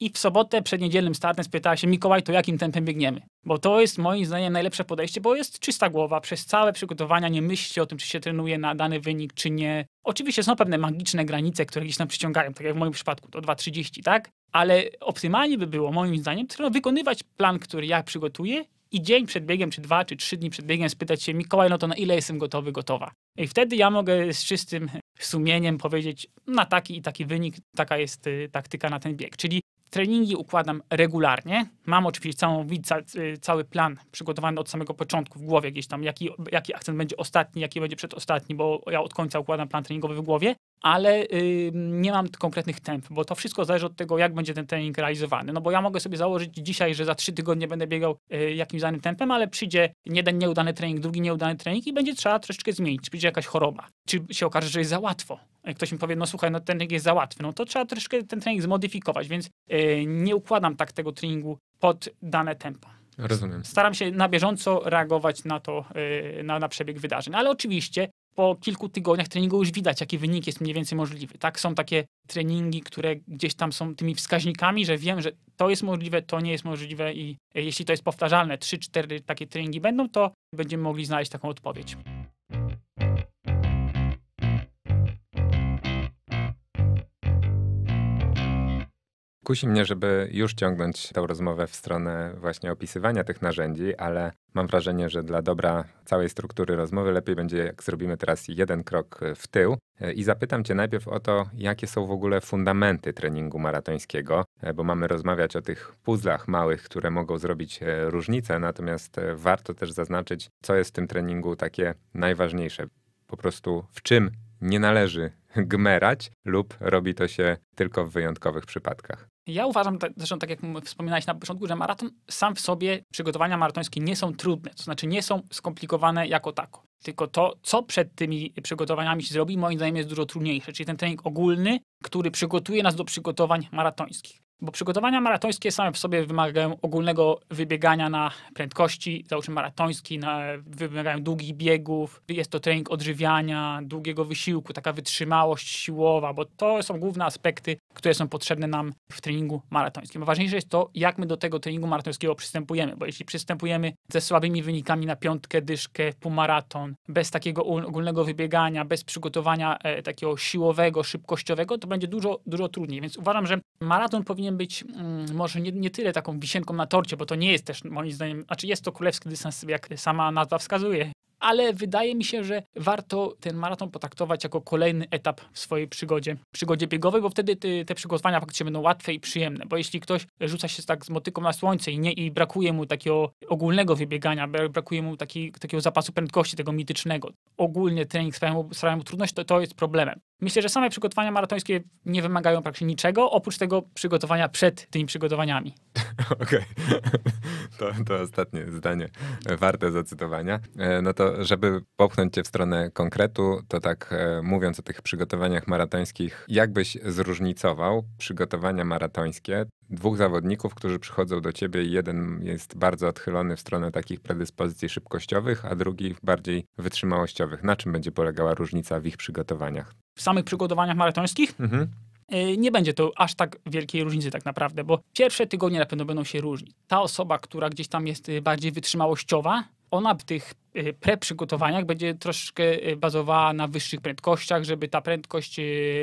i w sobotę przed niedzielnym startem spytała się Mikołaj, to jakim tempem biegniemy? Bo to jest moim zdaniem najlepsze podejście, bo jest czysta głowa, przez całe przygotowania nie myślcie o tym, czy się trenuje na dany wynik, czy nie. Oczywiście są pewne magiczne granice, które gdzieś tam przyciągają, tak jak w moim przypadku, to 2,30, tak? Ale optymalnie by było, moim zdaniem, wykonywać plan, który ja przygotuję i dzień przed biegiem, czy dwa, czy trzy dni przed biegiem spytać się, Mikołaj, no to na ile jestem gotowy, gotowa. I wtedy ja mogę z czystym sumieniem powiedzieć, na taki i taki wynik, taka jest y, taktyka na ten bieg. Czyli treningi układam regularnie. Mam oczywiście całą, y, cały plan przygotowany od samego początku w głowie gdzieś tam, jaki, jaki akcent będzie ostatni, jaki będzie przedostatni, bo ja od końca układam plan treningowy w głowie, ale y, nie mam konkretnych temp, bo to wszystko zależy od tego, jak będzie ten trening realizowany. No bo ja mogę sobie założyć dzisiaj, że za trzy tygodnie będę biegał y, jakimś danym tempem, ale przyjdzie jeden nieudany trening, drugi nieudany trening i będzie trzeba troszeczkę zmienić. Czy przyjdzie jakaś choroba, czy się okaże, że jest za łatwo. Jak ktoś mi powie, no słuchaj, no ten trening jest za łatwy, no to trzeba troszeczkę ten trening zmodyfikować, więc y, nie układam tak tego treningu pod dane tempo. Rozumiem. Staram się na bieżąco reagować na to, y, na, na przebieg wydarzeń. Ale oczywiście po kilku tygodniach treningu już widać, jaki wynik jest mniej więcej możliwy. Tak, są takie treningi, które gdzieś tam są tymi wskaźnikami, że wiem, że to jest możliwe, to nie jest możliwe i e, jeśli to jest powtarzalne, 3-4 takie treningi będą, to będziemy mogli znaleźć taką odpowiedź. Kusi mnie, żeby już ciągnąć tę rozmowę w stronę właśnie opisywania tych narzędzi, ale mam wrażenie, że dla dobra całej struktury rozmowy lepiej będzie, jak zrobimy teraz jeden krok e, w tył e, i zapytam Cię najpierw o to, jakie są w ogóle fundamenty treningu maratońskiego, e, bo mamy rozmawiać o tych puzzlach małych, które mogą zrobić różnicę, natomiast warto też zaznaczyć, co jest w tym treningu takie najważniejsze. Po prostu w czym nie należy gmerać lub robi to się tylko w wyjątkowych przypadkach. Ja uważam, zresztą tak jak wspominałeś na początku, że maraton sam w sobie, przygotowania maratońskie nie są trudne, to znaczy nie są skomplikowane jako tako. Tylko to, co przed tymi przygotowaniami się zrobi, moim zdaniem jest dużo trudniejsze, czyli ten trening ogólny, który przygotuje nas do przygotowań maratońskich. Bo przygotowania maratońskie same w sobie wymagają ogólnego wybiegania na prędkości, załóżmy maratoński, na, wymagają długich biegów, jest to trening odżywiania, długiego wysiłku, taka wytrzymałość siłowa, bo to są główne aspekty, które są potrzebne nam w treningu maratońskim. Ważniejsze jest to, jak my do tego treningu maratońskiego przystępujemy, bo jeśli przystępujemy ze słabymi wynikami na piątkę, dyszkę, półmaraton, bez takiego ogólnego wybiegania, bez przygotowania e, takiego siłowego, szybkościowego, to będzie dużo, dużo trudniej. Więc uważam, że maraton powinien powinien być mm, może nie, nie tyle taką wisienką na torcie, bo to nie jest też moim zdaniem, znaczy jest to królewski dystans, jak sama nazwa wskazuje, ale wydaje mi się, że warto ten maraton potraktować jako kolejny etap w swojej przygodzie, przygodzie biegowej, bo wtedy te, te przygotowania faktycznie będą łatwe i przyjemne. Bo jeśli ktoś rzuca się tak z motyką na słońce i, nie, i brakuje mu takiego ogólnego wybiegania, brakuje mu taki, takiego zapasu prędkości, tego mitycznego, ogólnie trening sprawia mu, sprawia mu trudność, to, to jest problemem. Myślę, że same przygotowania maratońskie nie wymagają praktycznie niczego, oprócz tego przygotowania przed tymi przygotowaniami. Okej, to, to ostatnie zdanie e, warte zacytowania. E, no to, żeby popchnąć cię w stronę konkretu, to tak e, mówiąc o tych przygotowaniach maratońskich, jakbyś zróżnicował przygotowania maratońskie dwóch zawodników, którzy przychodzą do ciebie i jeden jest bardzo odchylony w stronę takich predyspozycji szybkościowych, a drugi bardziej wytrzymałościowych. Na czym będzie polegała różnica w ich przygotowaniach? w samych przygotowaniach maratońskich. Mhm. E, nie będzie to aż tak wielkiej różnicy tak naprawdę, bo pierwsze tygodnie na pewno będą się różnić. Ta osoba, która gdzieś tam jest e, bardziej wytrzymałościowa, ona w tych e, pre-przygotowaniach będzie troszkę bazowała na wyższych prędkościach, żeby ta prędkość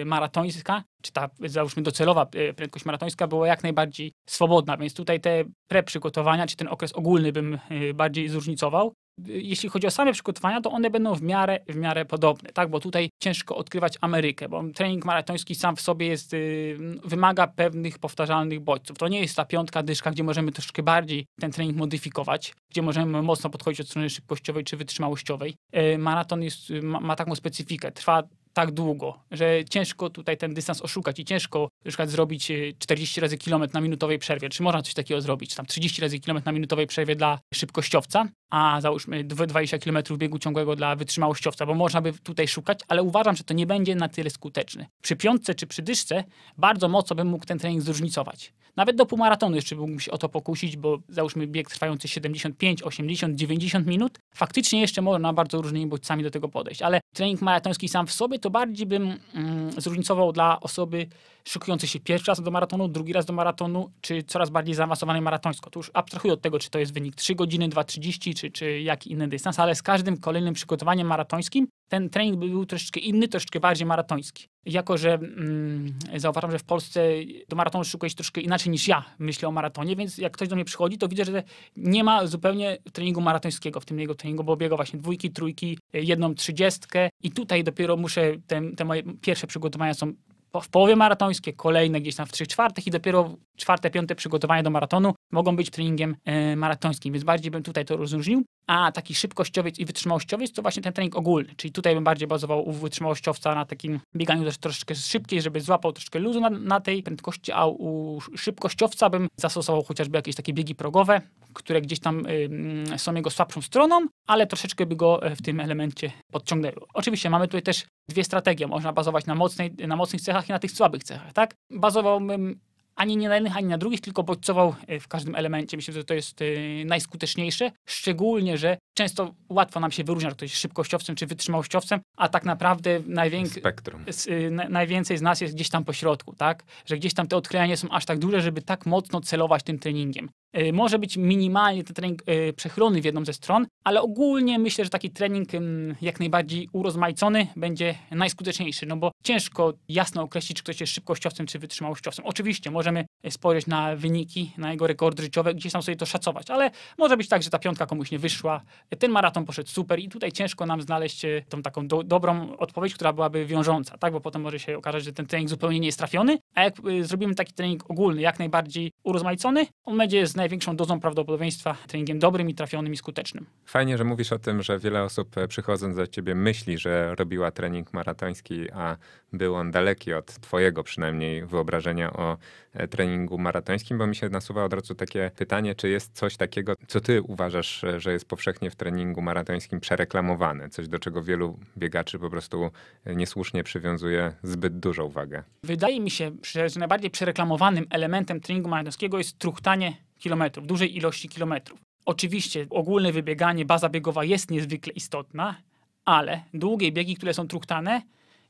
maratońska, czy ta załóżmy docelowa prędkość maratońska była jak najbardziej swobodna, więc tutaj te pre-przygotowania, czy ten okres ogólny bym bardziej zróżnicował jeśli chodzi o same przygotowania, to one będą w miarę, w miarę podobne, tak? Bo tutaj ciężko odkrywać Amerykę, bo trening maratoński sam w sobie jest, y, wymaga pewnych powtarzalnych bodźców. To nie jest ta piątka dyszka, gdzie możemy troszkę bardziej ten trening modyfikować, gdzie możemy mocno podchodzić od strony szybkościowej czy wytrzymałościowej. Y, maraton jest, ma, ma taką specyfikę, trwa tak długo, że ciężko tutaj ten dystans oszukać i ciężko na przykład zrobić 40 e, razy kilometr na minutowej przerwie. Czy można coś takiego zrobić? Tam 30 razy kilometr na minutowej przerwie dla szybkościowca, a załóżmy 20 km biegu ciągłego dla wytrzymałościowca, bo można by tutaj szukać, ale uważam, że to nie będzie na tyle skuteczny. Przy piątce czy przy dyszce bardzo mocno bym mógł ten trening zróżnicować. Nawet do półmaratonu jeszcze mógłbym się o to pokusić, bo załóżmy bieg trwający 75, 80, 90 minut, faktycznie jeszcze można bardzo różnymi bodźcami do tego podejść, ale trening maratoński sam w sobie to to bardziej bym mm, zróżnicował dla osoby szykującej się pierwszy raz do maratonu, drugi raz do maratonu, czy coraz bardziej zaawansowanej maratońsko. To już abstrahuję od tego, czy to jest wynik 3 godziny, 2.30, czy, czy jaki inny dystans, ale z każdym kolejnym przygotowaniem maratońskim ten trening by był troszeczkę inny, troszeczkę bardziej maratoński. Jako, że mm, zauważam, że w Polsce do maratonu szykuje się troszkę inaczej niż ja myślę o maratonie, więc jak ktoś do mnie przychodzi, to widzę, że nie ma zupełnie treningu maratońskiego w tym jego treningu, bo biega właśnie dwójki, trójki, jedną trzydziestkę i tutaj dopiero muszę, te, te moje pierwsze przygotowania są w połowie maratońskie, kolejne gdzieś tam w trzech czwartych i dopiero czwarte, piąte przygotowania do maratonu mogą być treningiem e, maratońskim, więc bardziej bym tutaj to rozróżnił. A taki szybkościowiec i wytrzymałościowiec to właśnie ten trening ogólny, czyli tutaj bym bardziej bazował u wytrzymałościowca na takim bieganiu też troszeczkę szybciej, żeby złapał troszkę luzu na, na tej prędkości, a u szybkościowca bym zastosował chociażby jakieś takie biegi progowe, które gdzieś tam y, są jego słabszą stroną, ale troszeczkę by go e, w tym elemencie podciągnęły. Oczywiście mamy tutaj też dwie strategie. Można bazować na, mocnej, na mocnych cechach i na tych słabych cechach, tak? Bazowałbym ani nie na jednych, ani na drugich, tylko bodźcował e, w każdym elemencie. Myślę, że to jest e, najskuteczniejsze, szczególnie, że często łatwo nam się wyróżniać że ktoś jest szybkościowcem czy wytrzymałościowcem, a tak naprawdę najwięk... E, na, najwięcej z nas jest gdzieś tam po środku, tak? Że gdzieś tam te odkrycia nie są aż tak duże, żeby tak mocno celować tym treningiem. E, może być minimalnie ten trening e, przechylony w jedną ze stron, ale ogólnie myślę, że taki trening jak najbardziej urozmaicony będzie najskuteczniejszy, no bo ciężko jasno określić, czy ktoś jest szybkościowcem czy wytrzymałościowcem. Oczywiście możemy e, spojrzeć na wyniki, na jego rekordy życiowe, gdzieś tam sobie to szacować, ale może być tak, że ta piątka komuś nie wyszła, ten maraton poszedł super i tutaj ciężko nam znaleźć tą taką do, dobrą odpowiedź, która byłaby wiążąca, tak? Bo potem może się okazać, że ten trening zupełnie nie jest trafiony, a jak zrobimy taki trening ogólny, jak najbardziej urozmaicony, on będzie z największą dozą prawdopodobieństwa treningiem dobrym i trafionym i skutecznym. Fajnie, że mówisz o tym, że wiele osób e, przychodząc do ciebie myśli, że robiła trening maratoński, a był on daleki od twojego przynajmniej wyobrażenia o e, treningu maratońskim, bo mi się nasuwa od razu takie pytanie, czy jest coś takiego, co ty uważasz, e, że jest powszechnie w treningu maratońskim przereklamowane, coś do czego wielu biegaczy po prostu niesłusznie przywiązuje zbyt dużą uwagę. Wydaje mi się, że najbardziej przereklamowanym elementem treningu maratońskiego jest truchtanie kilometrów, dużej ilości kilometrów. Oczywiście ogólne wybieganie, baza biegowa jest niezwykle istotna, ale długie biegi, które są truchtane,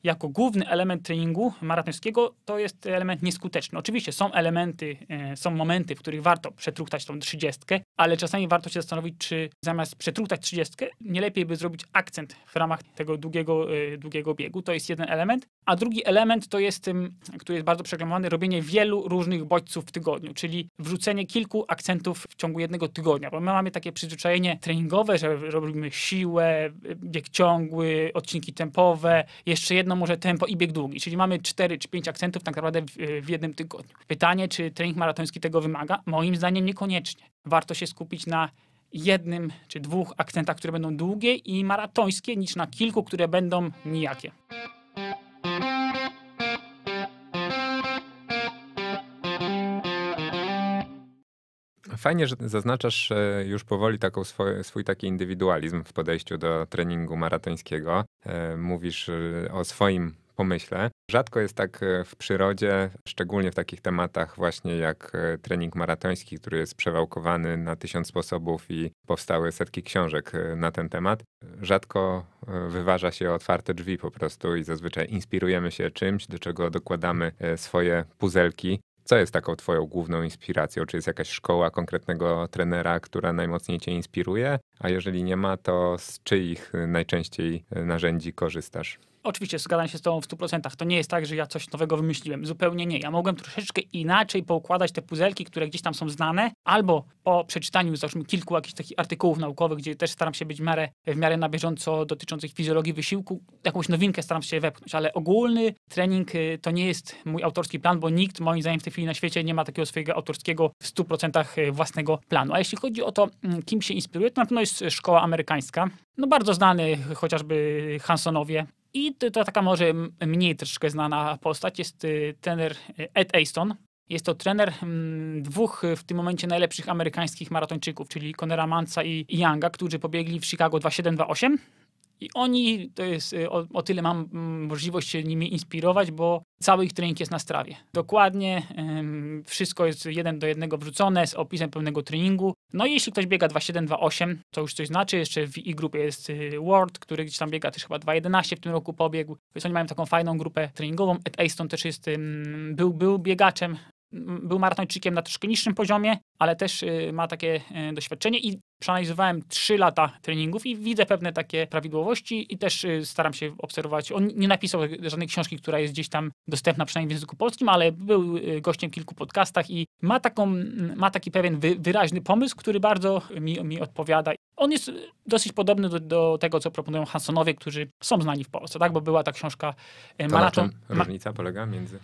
jako główny element treningu maratońskiego to jest element nieskuteczny. Oczywiście są elementy, e, są momenty, w których warto przetruchtać tą trzydziestkę, ale czasami warto się zastanowić, czy zamiast przetruchtać trzydziestkę, nie lepiej by zrobić akcent w ramach tego długiego, e, długiego biegu. To jest jeden element. A drugi element to jest, który jest bardzo przeklamowany, robienie wielu różnych bodźców w tygodniu, czyli wrzucenie kilku akcentów w ciągu jednego tygodnia, bo my mamy takie przyzwyczajenie treningowe, że robimy siłę, bieg ciągły, odcinki tempowe, jeszcze jedną może tempo i bieg długi, czyli mamy 4 czy 5 akcentów tak naprawdę w, w jednym tygodniu. Pytanie, czy trening maratoński tego wymaga? Moim zdaniem niekoniecznie. Warto się skupić na jednym czy dwóch akcentach, które będą długie i maratońskie, niż na kilku, które będą nijakie. Fajnie, że zaznaczasz e, już powoli taką swój, swój taki indywidualizm w podejściu do treningu maratońskiego. E, mówisz e, o swoim pomyśle. Rzadko jest tak e, w przyrodzie, szczególnie w takich tematach właśnie jak trening maratoński, który jest przewałkowany na tysiąc sposobów i powstały setki książek na ten temat. Rzadko wyważa się otwarte drzwi po prostu i zazwyczaj inspirujemy się czymś, do czego dokładamy swoje puzelki co jest taką twoją główną inspiracją? Czy jest jakaś szkoła konkretnego trenera, która najmocniej cię inspiruje? A jeżeli nie ma, to z czyich najczęściej narzędzi korzystasz? oczywiście zgadzam się z tobą w 100%. To nie jest tak, że ja coś nowego wymyśliłem. Zupełnie nie. Ja mogłem troszeczkę inaczej poukładać te puzelki, które gdzieś tam są znane, albo po przeczytaniu, załóżmy, kilku jakichś takich artykułów naukowych, gdzie też staram się być w miarę, w miarę na bieżąco dotyczących fizjologii wysiłku, jakąś nowinkę staram się wepchnąć. Ale ogólny trening y, to nie jest mój autorski plan, bo nikt moim zdaniem w tej chwili na świecie nie ma takiego swojego autorskiego w 100% y, własnego planu. A jeśli chodzi o to, mm, kim się inspiruje, to na pewno jest szkoła amerykańska. No bardzo znany y, chociażby Hansonowie, i to, to taka może mniej troszkę znana postać jest y, trener y, Ed Aston. Jest to trener mm, dwóch y, w tym momencie najlepszych amerykańskich maratończyków, czyli Conera Mansa i Younga, którzy pobiegli w Chicago 2728 i oni, to jest y, o, o, tyle mam mm, możliwość się nimi inspirować, bo cały ich trening jest na strawie. Dokładnie, ym, wszystko jest jeden do jednego wrzucone z opisem pewnego treningu. No i jeśli ktoś biega 2.7.2.8, to już coś znaczy, jeszcze w i grupie jest y, Ward, który gdzieś tam biega też chyba 2.11 w tym roku pobiegł, więc oni mają taką fajną grupę treningową. Ed Aston też jest, ym, był, był biegaczem był maratończykiem na troszkę niższym poziomie, ale też y, ma takie y, doświadczenie i przeanalizowałem 3 lata treningów i widzę pewne takie prawidłowości i też y, staram się obserwować. On nie napisał żadnej książki, która jest gdzieś tam dostępna przynajmniej w języku polskim, ale był gościem w kilku podcastach i ma, taką, ma taki pewien wyraźny pomysł, który bardzo mi, mi odpowiada. On jest dosyć podobny do, do tego, co proponują Hansonowie, którzy są znani w Polsce, tak? Bo była ta książka to Maraton. Na czym różnica polega między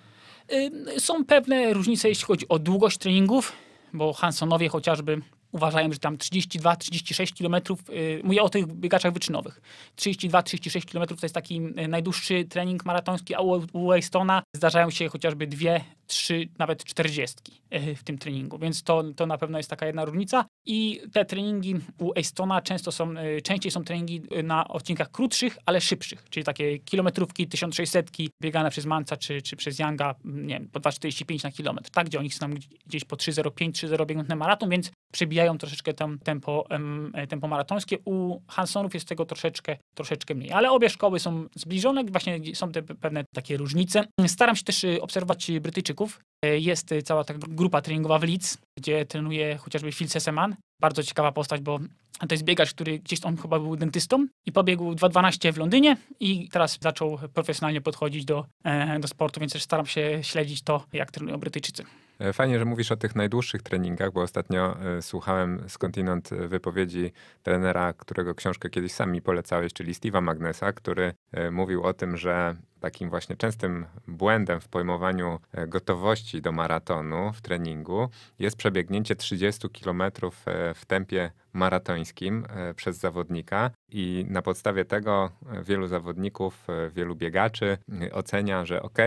są pewne różnice, jeśli chodzi o długość treningów, bo Hansonowie chociażby uważają, że tam 32-36 km, y, mówię o tych biegaczach wyczynowych, 32-36 km to jest taki mm, y, najdłuższy trening maratoński, a u Waystona zdarzają się chociażby dwie, trzy, nawet 40 y, w tym treningu, więc to, to na pewno jest taka jedna różnica i te treningi u Waystona często są, częściej są treningi na odcinkach krótszych, ale szybszych, czyli takie kilometrówki, 1600 biegane przez Manca czy, czy przez Yanga, nie wiem, po 2,45 na kilometr, tak, gdzie oni chcą gdzieś po 3,05, 3,0 biegnąć na maraton, więc przebijają troszeczkę tam tempo, e, tempo maratońskie. U Hansonów jest tego troszeczkę, troszeczkę mniej, ale obie szkoły są zbliżone, właśnie są te pewne takie różnice. Staram się też y, obserwować Brytyjczyków. E, jest y, cała ta grupa treningowa w Leeds, gdzie trenuje chociażby Phil Seseman. Bardzo ciekawa postać, bo to jest biegacz, który gdzieś on chyba był dentystą i pobiegł 2.12 w Londynie i teraz zaczął profesjonalnie podchodzić do, e, do sportu, więc też staram się śledzić to, jak trenują Brytyjczycy. E, fajnie, że mówisz o tych najdłuższych treningach, bo ostatnio e, słuchałem skądinąd e, wypowiedzi trenera, którego książkę kiedyś sami polecałeś, czyli Steve'a Magnesa, który mówił o tym, że takim właśnie częstym błędem w pojmowaniu e, gotowości do maratonu w treningu jest przebiegnięcie 30 km e, w tempie maratońskim e, przez zawodnika i na podstawie tego wielu zawodników, wielu biegaczy ocenia, że ok,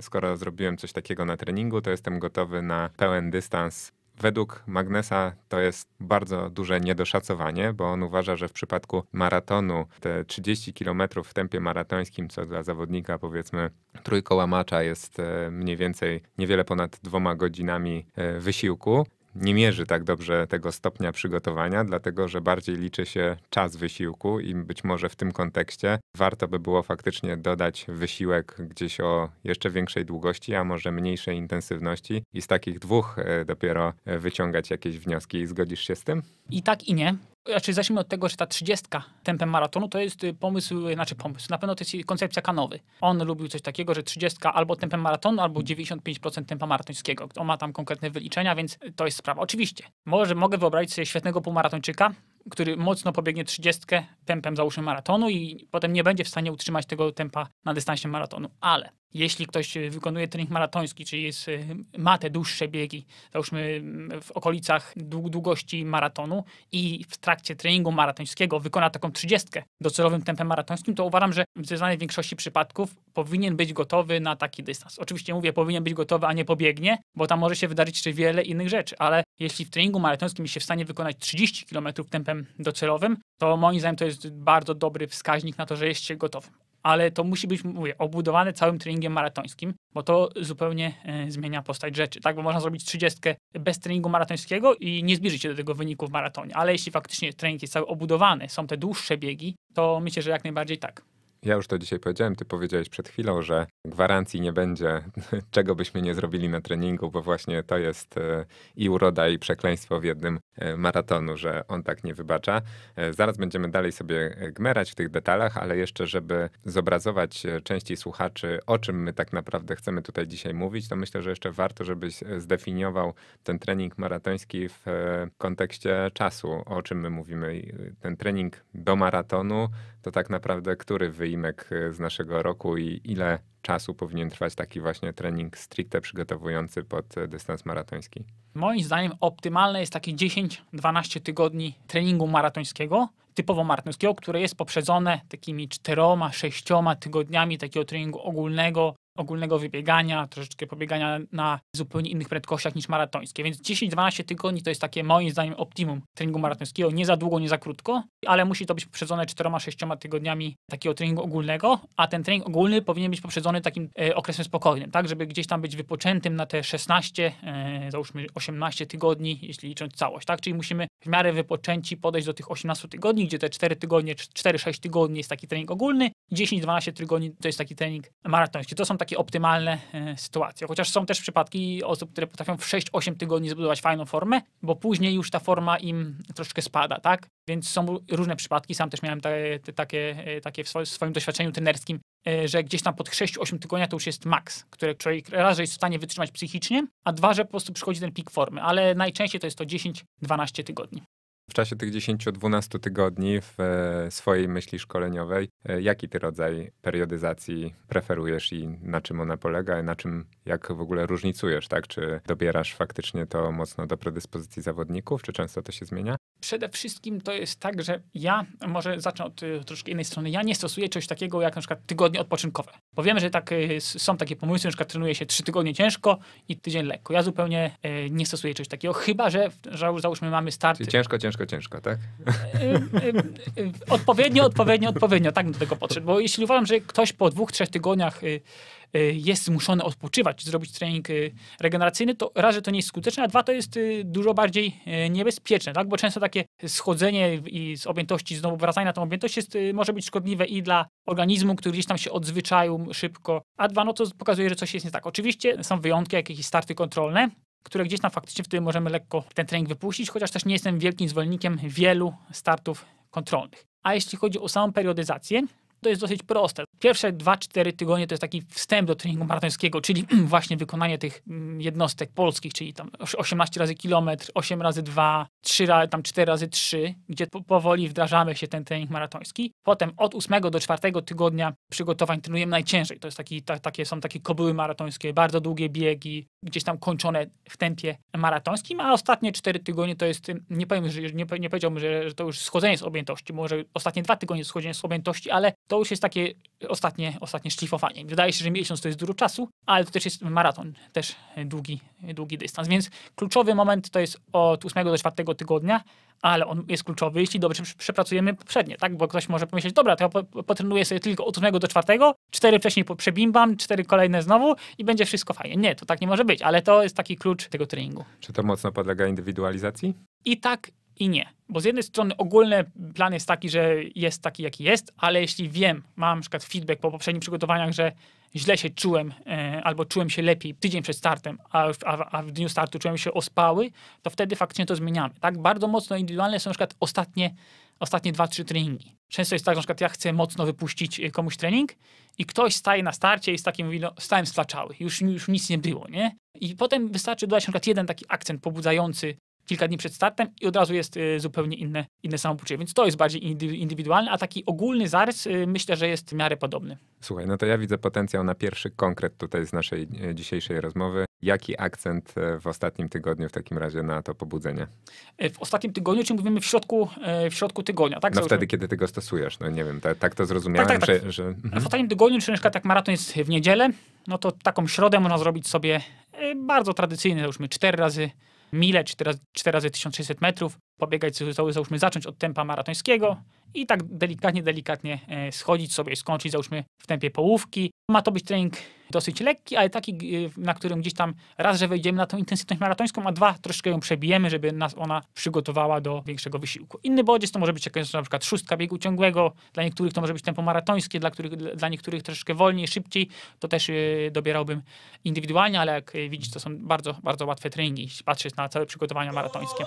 skoro zrobiłem coś takiego na treningu, to jestem gotowy na pełen dystans Według Magnesa to jest bardzo duże niedoszacowanie, bo on uważa, że w przypadku maratonu te 30 km w tempie maratońskim, co dla zawodnika powiedzmy trójkołamacza jest e, mniej więcej niewiele ponad dwoma godzinami e, wysiłku, nie mierzy tak dobrze tego stopnia przygotowania, dlatego że bardziej liczy się czas wysiłku i być może w tym kontekście warto by było faktycznie dodać wysiłek gdzieś o jeszcze większej długości, a może mniejszej intensywności i z takich dwóch e, dopiero e, wyciągać jakieś wnioski. Zgodzisz się z tym? I tak i nie. Znaczy, zacznijmy od tego, że ta 30 tempem maratonu to jest y, pomysł, y, znaczy pomysł, na pewno to jest koncepcja kanowy. On lubił coś takiego, że 30 albo tempem maratonu, albo 95% tempa maratońskiego. On ma tam konkretne wyliczenia, więc y, to jest sprawa. Oczywiście, może mogę wyobrazić sobie świetnego półmaratończyka, który mocno pobiegnie 30 tempem załóżmy maratonu i potem nie będzie w stanie utrzymać tego tempa na dystansie maratonu. Ale jeśli ktoś e, wykonuje trening maratoński, czyli jest, e, ma te dłuższe biegi, załóżmy w okolicach długości maratonu i w trakcie treningu maratońskiego wykona taką trzydziestkę docelowym tempem maratońskim, to uważam, że w zdecydowanej większości przypadków powinien być gotowy na taki dystans. Oczywiście mówię, powinien być gotowy, a nie pobiegnie, bo tam może się wydarzyć jeszcze wiele innych rzeczy, ale jeśli w treningu maratońskim jest się w stanie wykonać 30 km tempem docelowym, to moim zdaniem to jest bardzo dobry wskaźnik na to, że jest się gotowym ale to musi być, mówię, obudowane całym treningiem maratońskim, bo to zupełnie y, zmienia postać rzeczy, tak? Bo można zrobić trzydziestkę bez treningu maratońskiego i nie zbliżyć się do tego wyniku w maratonie, ale jeśli faktycznie trening jest cały obudowany, są te dłuższe biegi, to myślę, że jak najbardziej tak. Ja już to dzisiaj powiedziałem, ty powiedziałeś przed chwilą, że gwarancji nie będzie, czego byśmy nie zrobili na treningu, bo właśnie to jest e, i uroda, i przekleństwo w jednym e, maratonu, że on tak nie wybacza. E, zaraz będziemy dalej sobie gmerać w tych detalach, ale jeszcze, żeby zobrazować części słuchaczy, o czym my tak naprawdę chcemy tutaj dzisiaj mówić, to myślę, że jeszcze warto, żebyś zdefiniował ten trening maratoński w kontekście czasu, o czym my mówimy. Ten trening do maratonu to tak naprawdę który wyimek e, z naszego roku i ile czasu powinien trwać taki właśnie trening stricte przygotowujący pod e, dystans maratoński? Moim zdaniem optymalne jest takie 10-12 tygodni treningu maratońskiego, typowo maratońskiego, które jest poprzedzone takimi 4-6 tygodniami takiego treningu ogólnego, ogólnego wybiegania, troszeczkę pobiegania na zupełnie innych prędkościach niż maratońskie. Więc 10-12 tygodni to jest takie moim zdaniem optimum treningu maratońskiego. Nie za długo, nie za krótko, ale musi to być poprzedzone 4-6 tygodniami takiego treningu ogólnego, a ten trening ogólny powinien być poprzedzony takim e, okresem spokojnym, tak, żeby gdzieś tam być wypoczętym na te 16, e, załóżmy 18 tygodni, jeśli licząc całość, tak? Czyli musimy w miarę wypoczęci podejść do tych 18 tygodni, gdzie te 4 tygodnie, 4-6 tygodni jest taki trening ogólny, 10-12 tygodni to jest taki trening maratoński. To są takie takie optymalne e, sytuacje. Chociaż są też przypadki osób, które potrafią w 6-8 tygodni zbudować fajną formę, bo później już ta forma im troszkę spada, tak? Więc są różne przypadki. Sam też miałem te, te, takie, e, takie w swoim doświadczeniu trenerskim, e, że gdzieś tam pod 6-8 tygodnia to już jest maks, które człowiek raz, że jest w stanie wytrzymać psychicznie, a dwa, że po prostu przychodzi ten pik formy, ale najczęściej to jest to 10-12 tygodni. W czasie tych 10-12 tygodni w e, swojej myśli szkoleniowej, e, jaki ty rodzaj periodyzacji preferujesz i na czym ona polega, i na czym, jak w ogóle różnicujesz, tak? Czy dobierasz faktycznie to mocno do predyspozycji zawodników, czy często to się zmienia? Przede wszystkim to jest tak, że ja, może zacznę od e, troszkę innej strony, ja nie stosuję czegoś takiego jak na przykład tygodnie odpoczynkowe. Bo że tak, e, są takie pomysły, na przykład trenuje się trzy tygodnie ciężko i tydzień lekko. Ja zupełnie e, nie stosuję czegoś takiego, chyba że załóżmy mamy starty. Czyli ciężko, ciężko, ciężko, tak? odpowiednio, odpowiednio, odpowiednio, tak bym do tego podszedł. Bo jeśli uważam, że ktoś po dwóch, trzech tygodniach Y, jest zmuszony odpoczywać, zrobić trening y, regeneracyjny, to raz, że to nie jest skuteczne, a dwa, to jest y, dużo bardziej niebezpieczne, tak? bo często takie schodzenie i z objętości, znowu wracanie na tą objętość jest, może być szkodliwe i dla organizmu, który gdzieś tam się odzwyczaił szybko, a dwa, no to pokazuje, że coś jest nie tak. Oczywiście są wyjątki, jakieś starty kontrolne, które gdzieś tam faktycznie w tym możemy lekko ten trening wypuścić, chociaż też nie jestem wielkim zwolennikiem wielu startów kontrolnych. A jeśli chodzi o samą periodyzację, to jest dosyć proste. Pierwsze 2-4 tygodnie to jest taki wstęp do treningu maratońskiego, czyli właśnie wykonanie tych mm, jednostek polskich, czyli tam 18 razy kilometr, 8 razy 2, 3, tam 4 razy 3, gdzie powoli wdrażamy się ten trening maratoński. Potem od 8 do 4 tygodnia przygotowań trenujemy najciężej. To jest taki, ta, takie, są takie kobyły maratońskie, bardzo długie biegi, gdzieś tam kończone w tempie maratońskim, a ostatnie 4 tygodnie to jest, nie powiem, że, nie, nie powiedziałbym, że, że to już schodzenie z objętości, może ostatnie 2 tygodnie schodzenie z objętości, ale to już jest takie ostatnie, ostatnie szlifowanie. Wydaje się, że miesiąc to jest dużo czasu, ale to też jest maraton, też długi, długi dystans. Więc kluczowy moment to jest od 8 do 4 tygodnia, ale on jest kluczowy, jeśli dobrze przepracujemy poprzednie, tak? Bo ktoś może pomyśleć, dobra, to ja po, potrenuję sobie tylko od 8 do 4, cztery wcześniej przebimbam, cztery kolejne znowu i będzie wszystko fajnie. Nie, to tak nie może być, ale to jest taki klucz tego treningu. Czy to mocno podlega indywidualizacji? I tak, i nie. Bo z jednej strony ogólny plan jest taki, że jest taki, jaki jest, ale jeśli wiem, mam na przykład feedback po poprzednich przygotowaniach, że źle się czułem e, albo czułem się lepiej tydzień przed startem, a, a, a, w dniu startu czułem się ospały, to wtedy faktycznie to zmieniamy. Tak bardzo mocno indywidualne są na przykład ostatnie, ostatnie dwa, trzy treningi. Często jest tak, że na przykład ja chcę mocno wypuścić e, komuś trening i ktoś staje na starcie i z takim mówi, no stałem slaczały, już, już nic nie było, nie? I potem wystarczy dodać na przykład jeden taki akcent pobudzający kilka dni przed startem i od razu jest y, zupełnie inne, inne samopoczucie. Więc to jest bardziej indywidualne, a taki ogólny zarys y, myślę, że jest w miarę podobny. Słuchaj, no to ja widzę potencjał na pierwszy konkret tutaj z naszej y, dzisiejszej rozmowy. Jaki akcent w ostatnim tygodniu w takim razie na to pobudzenie? W ostatnim tygodniu, czy mówimy w środku, w środku tygodnia, tak? No wtedy, kiedy ty go stosujesz, no nie wiem, tak, tak to zrozumiałem, tak, tak, że... Tak. że... W mhm. ostatnim tygodniu, czy na przykład jak maraton jest w niedzielę, no to taką środę można zrobić sobie bardzo tradycyjny, załóżmy cztery razy mile, 4 razy 1600 metrów, pobiegać, załóżmy zacząć od tempa maratońskiego i tak delikatnie, delikatnie e, schodzić sobie, skończyć załóżmy w tempie połówki. Ma to być trening dosyć lekki, ale taki, e, na którym gdzieś tam raz, że wejdziemy na tą intensywność maratońską, a dwa, troszkę ją przebijemy, żeby nas ona przygotowała do większego wysiłku. Inny bodziec to może być jakaś na przykład szóstka biegu ciągłego, dla niektórych to może być tempo maratońskie, dla, których, dla niektórych troszeczkę wolniej, szybciej, to też yy, dobierałbym indywidualnie, ale jak widzisz, to są bardzo, bardzo łatwe treningi, patrząc na całe przygotowania maratońskie.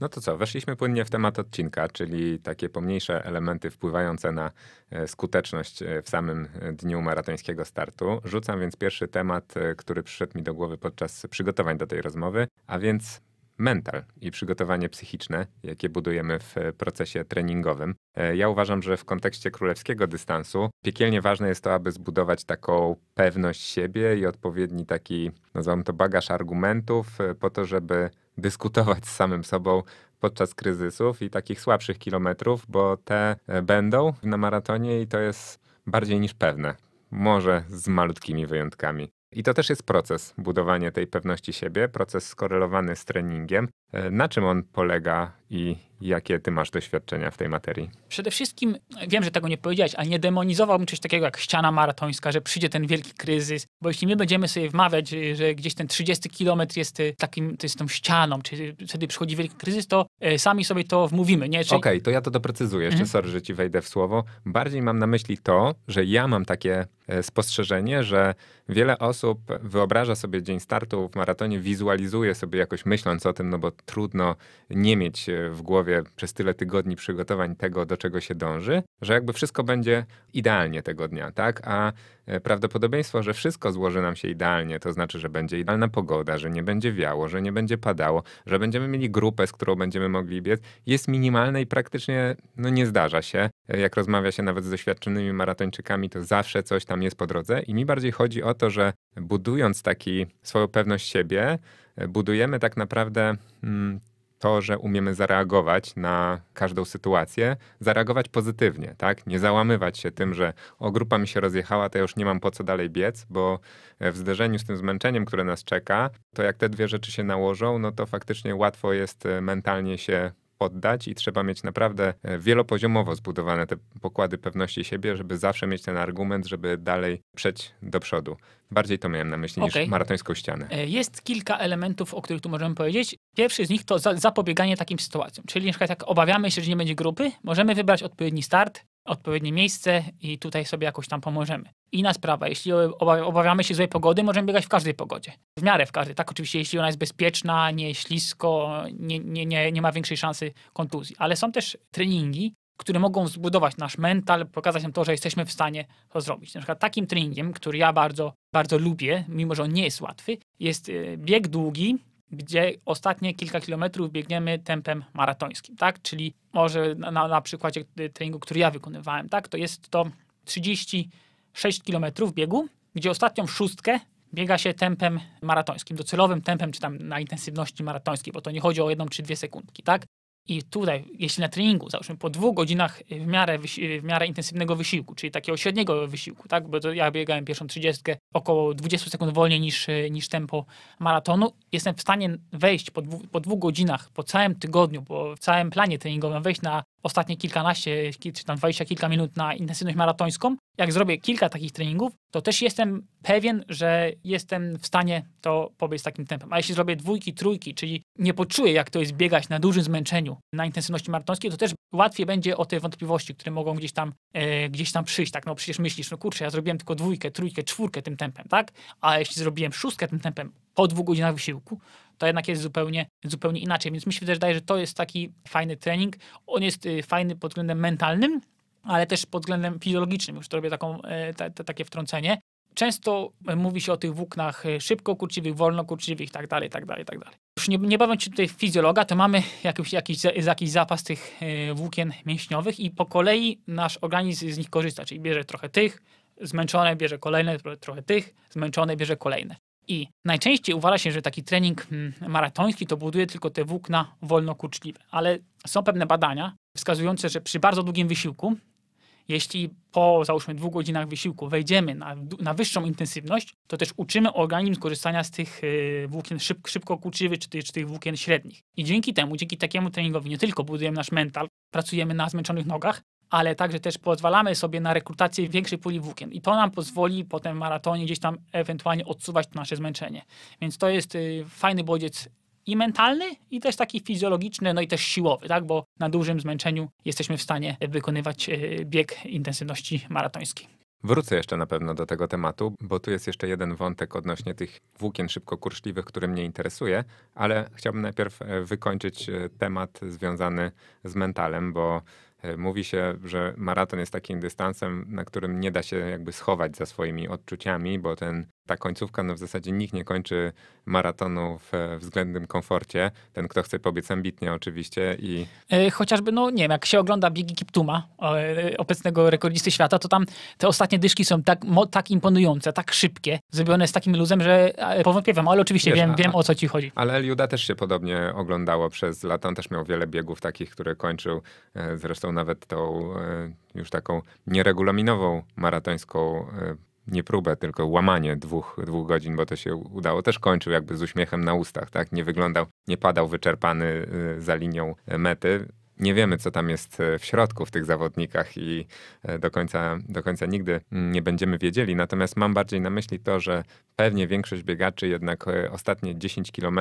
No to co, weszliśmy płynnie w temat odcinka, czyli takie pomniejsze elementy wpływające na e, skuteczność e, w samym e, dniu maratońskiego startu. Rzucam więc pierwszy temat, który przyszedł mi do głowy podczas przygotowań do tej rozmowy, a więc mental i przygotowanie psychiczne, jakie budujemy w procesie treningowym. Ja uważam, że w kontekście królewskiego dystansu piekielnie ważne jest to, aby zbudować taką pewność siebie i odpowiedni taki, nazywam to bagaż argumentów, po to, żeby dyskutować z samym sobą podczas kryzysów i takich słabszych kilometrów, bo te e, będą na maratonie i to jest bardziej niż pewne. Może z malutkimi wyjątkami. I to też jest proces budowanie tej pewności siebie, proces skorelowany z treningiem, E, na czym on polega i jakie ty masz doświadczenia w tej materii? Przede wszystkim, wiem, że tego nie powiedziałeś, ale nie demonizowałbym czegoś takiego jak ściana maratońska, że przyjdzie ten wielki kryzys, bo jeśli my będziemy sobie wmawiać, że gdzieś ten 30 kilometr jest e, takim, to jest tą ścianą, czy wtedy przychodzi wielki kryzys, to e, sami sobie to wmówimy, nie? Czyli... Okej, okay, to ja to doprecyzuję, jeszcze mhm. sorry, że ci wejdę w słowo. Bardziej mam na myśli to, że ja mam takie spostrzeżenie, że wiele osób wyobraża sobie dzień startu w maratonie, wizualizuje sobie jakoś myśląc o tym, no bo trudno nie mieć e, w głowie przez tyle tygodni przygotowań tego, do czego się dąży, że jakby wszystko będzie idealnie tego dnia, tak? A e, prawdopodobieństwo, że wszystko złoży nam się idealnie, to znaczy, że będzie idealna pogoda, że nie będzie wiało, że nie będzie padało, że będziemy mieli grupę, z którą będziemy mogli biec, jest minimalne i praktycznie no, nie zdarza się. E, jak rozmawia się nawet z doświadczonymi maratończykami, to zawsze coś tam jest po drodze i mi bardziej chodzi o to, że budując taki swoją pewność siebie, E, budujemy tak naprawdę mm, to, że umiemy zareagować na każdą sytuację, zareagować pozytywnie, tak? Nie załamywać się tym, że o grupa mi się rozjechała, to ja już nie mam po co dalej biec, bo e, w zderzeniu z tym zmęczeniem, które nas czeka, to jak te dwie rzeczy się nałożą, no to faktycznie łatwo jest e, mentalnie się poddać i trzeba mieć naprawdę e, wielopoziomowo zbudowane te pokłady pewności siebie, żeby zawsze mieć ten argument, żeby dalej przejść do przodu. Bardziej to miałem na myśli okay. niż maratońską ścianę. E, jest kilka elementów, o których tu możemy powiedzieć. Pierwszy z nich to za zapobieganie takim sytuacjom. Czyli na przykład jak obawiamy się, że nie będzie grupy, możemy wybrać odpowiedni start, odpowiednie miejsce i tutaj sobie jakoś tam pomożemy. Inna sprawa, jeśli obawiamy się złej pogody, możemy biegać w każdej pogodzie. W miarę w każdej, tak? Oczywiście, jeśli ona jest bezpieczna, nie ślisko, nie, nie, nie, nie ma większej szansy kontuzji. Ale są też treningi, które mogą zbudować nasz mental, pokazać nam to, że jesteśmy w stanie to zrobić. Na przykład takim treningiem, który ja bardzo, bardzo lubię, mimo że on nie jest łatwy, jest y, bieg długi gdzie ostatnie kilka kilometrów biegniemy tempem maratońskim, tak? Czyli może na, na przykładzie treningu, który ja wykonywałem, tak? To jest to 36 kilometrów biegu, gdzie ostatnią szóstkę biega się tempem maratońskim, docelowym tempem, czy tam na intensywności maratońskiej, bo to nie chodzi o jedną czy dwie sekundki, tak? I tutaj, jeśli na treningu, załóżmy po dwóch godzinach y, w miarę, y, w miarę intensywnego wysiłku, czyli takiego średniego wysiłku, tak? bo ja biegałem pierwszą trzydziestkę około 20 sekund wolniej niż, y, niż tempo maratonu, jestem w stanie wejść po, dwu, po dwóch godzinach, po całym tygodniu, po całym planie treningowym, wejść na ostatnie kilkanaście czy tam dwadzieścia kilka minut na intensywność maratońską, jak zrobię kilka takich treningów, to też jestem pewien, że jestem w stanie to pobiec takim tempem. A jeśli zrobię dwójki, trójki, czyli nie poczuję, jak to jest biegać na dużym zmęczeniu na intensywności maratońskiej, to też łatwiej będzie o te wątpliwości, które mogą gdzieś tam, e, gdzieś tam przyjść. Tak, no przecież myślisz, no kurczę, ja zrobiłem tylko dwójkę, trójkę, czwórkę tym tempem, tak? A jeśli zrobiłem szóstkę tym tempem po dwóch godzinach wysiłku, to jednak jest zupełnie, zupełnie inaczej. Więc mi się wydaje, że to jest taki fajny trening. On jest y, fajny pod względem mentalnym, ale też pod względem fizjologicznym. Już robię taką, te, te, takie wtrącenie. Często e, mówi się o tych włóknach e, szybko kurczywych, wolno kurczywych, tak dalej, tak dalej, tak dalej. Już nie, nie bawiąc się tutaj fizjologa, to mamy jakiś, jakiś, jakiś zapas tych e, włókien mięśniowych i po kolei nasz organizm z nich korzysta, czyli bierze trochę tych, zmęczone bierze kolejne, trochę tych, zmęczone bierze kolejne. I najczęściej uważa się, że taki trening mm, maratoński to buduje tylko te włókna wolnokurczliwe, ale są pewne badania wskazujące, że przy bardzo długim wysiłku, jeśli po załóżmy dwóch godzinach wysiłku wejdziemy na, na wyższą intensywność, to też uczymy organizm korzystania z tych y, włókien szyb, szybko kurczywych czy, czy tych włókien średnich. I dzięki temu, dzięki takiemu treningowi nie tylko budujemy nasz mental, pracujemy na zmęczonych nogach, ale także też pozwalamy sobie na rekrutację większej puli włókien i to nam pozwoli potem w maratonie gdzieś tam ewentualnie odsuwać to nasze zmęczenie. Więc to jest y, fajny bodziec i mentalny, i też taki fizjologiczny, no i też siłowy, tak? bo na dużym zmęczeniu jesteśmy w stanie wykonywać y, bieg intensywności maratońskiej. Wrócę jeszcze na pewno do tego tematu, bo tu jest jeszcze jeden wątek odnośnie tych włókien szybkokurczliwych, który mnie interesuje, ale chciałbym najpierw e, wykończyć e, temat związany z mentalem, bo E, mówi się, że maraton jest takim dystansem, na którym nie da się jakby schować za swoimi odczuciami, bo ten ta końcówka, no w zasadzie nikt nie kończy maratonu w względnym komforcie. Ten, kto chce pobiec ambitnie oczywiście i... E, chociażby, no nie wiem, jak się ogląda biegi Kiptuma, e, obecnego rekordzisty świata, to tam te ostatnie dyszki są tak, tak imponujące, tak szybkie, zrobione z takim luzem, że e, powątpiewam, ale oczywiście Wiesz, wiem, a, wiem o co ci chodzi. Ale Eliuda też się podobnie oglądało przez lata. On też miał wiele biegów takich, które kończył zresztą nawet tą już taką nieregulaminową maratońską nie próbę, tylko łamanie dwóch, dwóch godzin, bo to się udało. Też kończył jakby z uśmiechem na ustach, tak? Nie wyglądał, nie padał wyczerpany y, za linią y, mety nie wiemy, co tam jest y, w środku w tych zawodnikach i do końca, do końca nigdy nie będziemy wiedzieli. Natomiast mam bardziej na myśli to, że pewnie większość biegaczy jednak ostatnie 10 km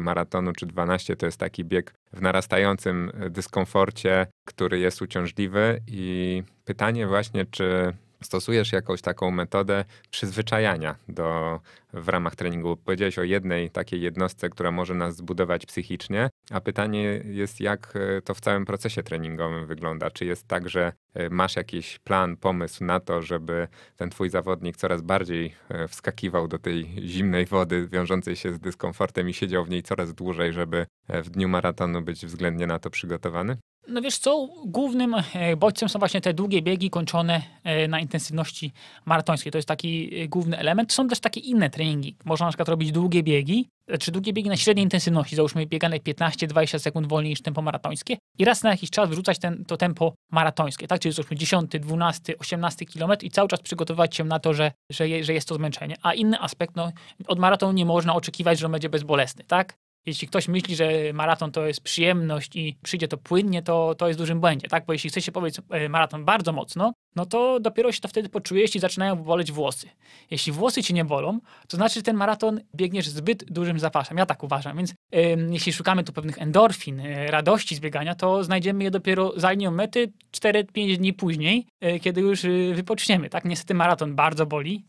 maratonu czy 12 to jest taki bieg w narastającym dyskomforcie, który jest uciążliwy i pytanie właśnie, czy stosujesz jakąś taką metodę przyzwyczajania do, w ramach treningu. Powiedziałeś o jednej takiej jednostce, która może nas zbudować psychicznie, a pytanie jest, jak e, to w całym procesie treningowym wygląda. Czy jest tak, że e, masz jakiś plan, pomysł na to, żeby ten twój zawodnik coraz bardziej e, wskakiwał do tej zimnej wody wiążącej się z dyskomfortem i siedział w niej coraz dłużej, żeby w dniu maratonu być względnie na to przygotowany? No wiesz co, głównym e, bodźcem są właśnie te długie biegi kończone e, na intensywności maratońskiej. To jest taki e, główny element. Są też takie inne treningi. Można na przykład robić długie biegi, czy znaczy długie biegi na średniej intensywności, załóżmy biegane 15-20 sekund wolniej niż tempo maratońskie i raz na jakiś czas wyrzucać ten, to tempo maratońskie, tak? Czyli załóżmy 10, 12, 18 km i cały czas przygotowywać się na to, że, że, je, że jest to zmęczenie. A inny aspekt, no, od maratonu nie można oczekiwać, że on będzie bezbolesny, tak? jeśli ktoś myśli, że maraton to jest przyjemność i przyjdzie to płynnie, to, to jest dużym błędzie, tak? Bo jeśli chce się powiedzieć maraton bardzo mocno, no to dopiero się to wtedy poczuje, jeśli zaczynają boleć włosy. Jeśli włosy ci nie bolą, to znaczy, że ten maraton biegniesz zbyt dużym zapasem. Ja tak uważam, więc yy, jeśli szukamy tu pewnych endorfin, yy, radości z biegania, to znajdziemy je dopiero za linią mety 4-5 dni później, yy, kiedy już e, wypoczniemy, tak? Niestety maraton bardzo boli,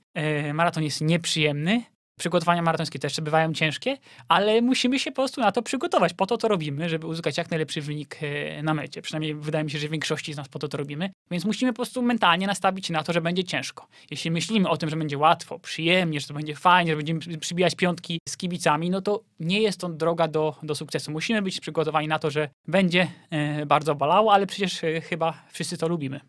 maraton jest nieprzyjemny, przygotowania maratońskie też bywają ciężkie, ale musimy się po prostu na to przygotować. Po to to robimy, żeby uzyskać jak najlepszy wynik e, na mecie. Przynajmniej wydaje mi się, że w większości z nas po to to robimy. Więc musimy po prostu mentalnie nastawić się na to, że będzie ciężko. Jeśli myślimy o tym, że będzie łatwo, przyjemnie, że to będzie fajnie, że będziemy przybijać piątki z kibicami, no to nie jest to droga do, do sukcesu. Musimy być przygotowani na to, że będzie e, bardzo balało, ale przecież e, chyba wszyscy to lubimy.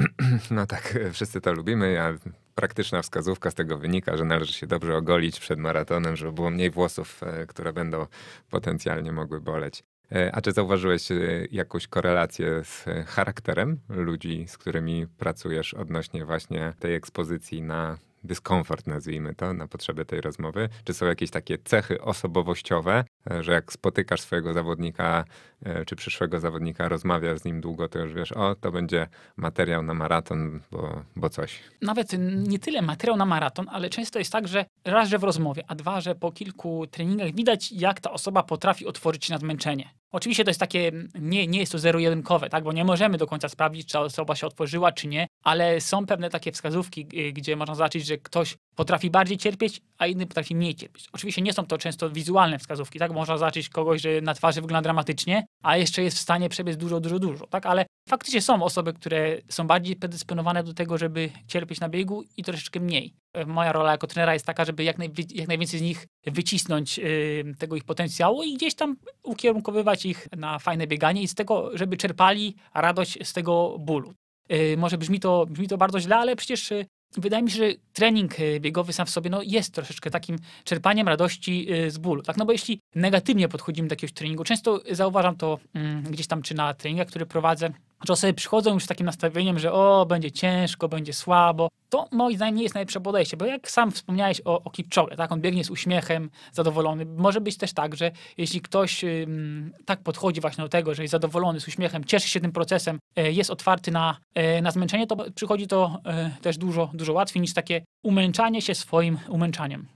No tak, wszyscy to lubimy. Ja praktyczna wskazówka z tego wynika, że należy się dobrze ogolić przed maratonem, żeby było mniej włosów, e, które będą potencjalnie mogły boleć. E, a czy zauważyłeś e, jakąś korelację z charakterem ludzi, z którymi pracujesz odnośnie właśnie tej ekspozycji na dyskomfort, nazwijmy to, na potrzeby tej rozmowy? Czy są jakieś takie cechy osobowościowe, E, że jak spotykasz swojego zawodnika e, czy przyszłego zawodnika, rozmawiasz z nim długo, to już wiesz, o, to będzie materiał na maraton, bo, bo coś. Nawet nie tyle materiał na maraton, ale często jest tak, że raz, że w rozmowie, a dwa, że po kilku treningach widać, jak ta osoba potrafi otworzyć się na zmęczenie. Oczywiście to jest takie, mm, nie, nie jest to zero-jedynkowe, tak? bo nie możemy do końca sprawdzić, czy ta osoba się otworzyła, czy nie, ale są pewne takie wskazówki, y, gdzie można zobaczyć, że ktoś potrafi bardziej cierpieć, a inny potrafi mniej cierpieć. Oczywiście nie są to często wizualne wskazówki, tak? można zacząć kogoś, że na twarzy wygląda dramatycznie, a jeszcze jest w stanie przebiec dużo, dużo, dużo, tak? Ale faktycznie są osoby, które są bardziej predysponowane do tego, żeby cierpieć na biegu i troszeczkę mniej. E, moja rola jako trenera jest taka, żeby jak, jak najwięcej z nich wycisnąć yy, tego ich potencjału i gdzieś tam ukierunkowywać ich na fajne bieganie i z tego, żeby czerpali radość z tego bólu. Yy, może brzmi to, brzmi to bardzo źle, ale przecież y, wydaje mi się, że trening y, biegowy sam w sobie no, jest troszeczkę takim czerpaniem radości y, z bólu. Tak? No bo jeśli negatywnie podchodzimy do jakiegoś treningu, często zauważam to mm, gdzieś tam czy na treningach, które prowadzę, znaczy osoby przychodzą już z takim nastawieniem, że o, będzie ciężko, będzie słabo. To moim zdaniem nie jest najlepsze podejście, bo jak sam wspomniałeś o, o tak, on biegnie z uśmiechem, zadowolony. Może być też tak, że jeśli ktoś ym, tak podchodzi właśnie do tego, że jest zadowolony, z uśmiechem, cieszy się tym procesem, y, jest otwarty na, y, na zmęczenie, to przychodzi to y, też dużo, dużo łatwiej niż takie umęczanie się swoim umęczaniem.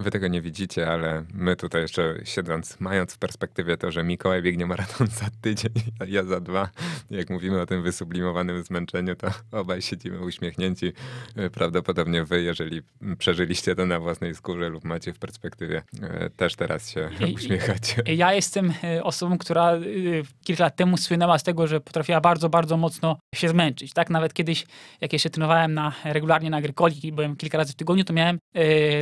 Wy tego nie widzicie, ale my tutaj jeszcze siedząc, mając w perspektywie to, że Mikołaj biegnie maraton za tydzień, a ja za dwa, jak mówimy o tym wysublimowanym zmęczeniu, to obaj siedzimy uśmiechnięci. E, prawdopodobnie wy, jeżeli przeżyliście to na własnej skórze lub macie w perspektywie, e, też teraz się uśmiechacie. Ja jestem e, osobą, która kilka lat temu słynęła z tego, że potrafiła bardzo, bardzo mocno się zmęczyć. Tak, nawet kiedyś, jak jeszcze trenowałem na, regularnie na agrykoli, byłem kilka razy w tygodniu, to miałem,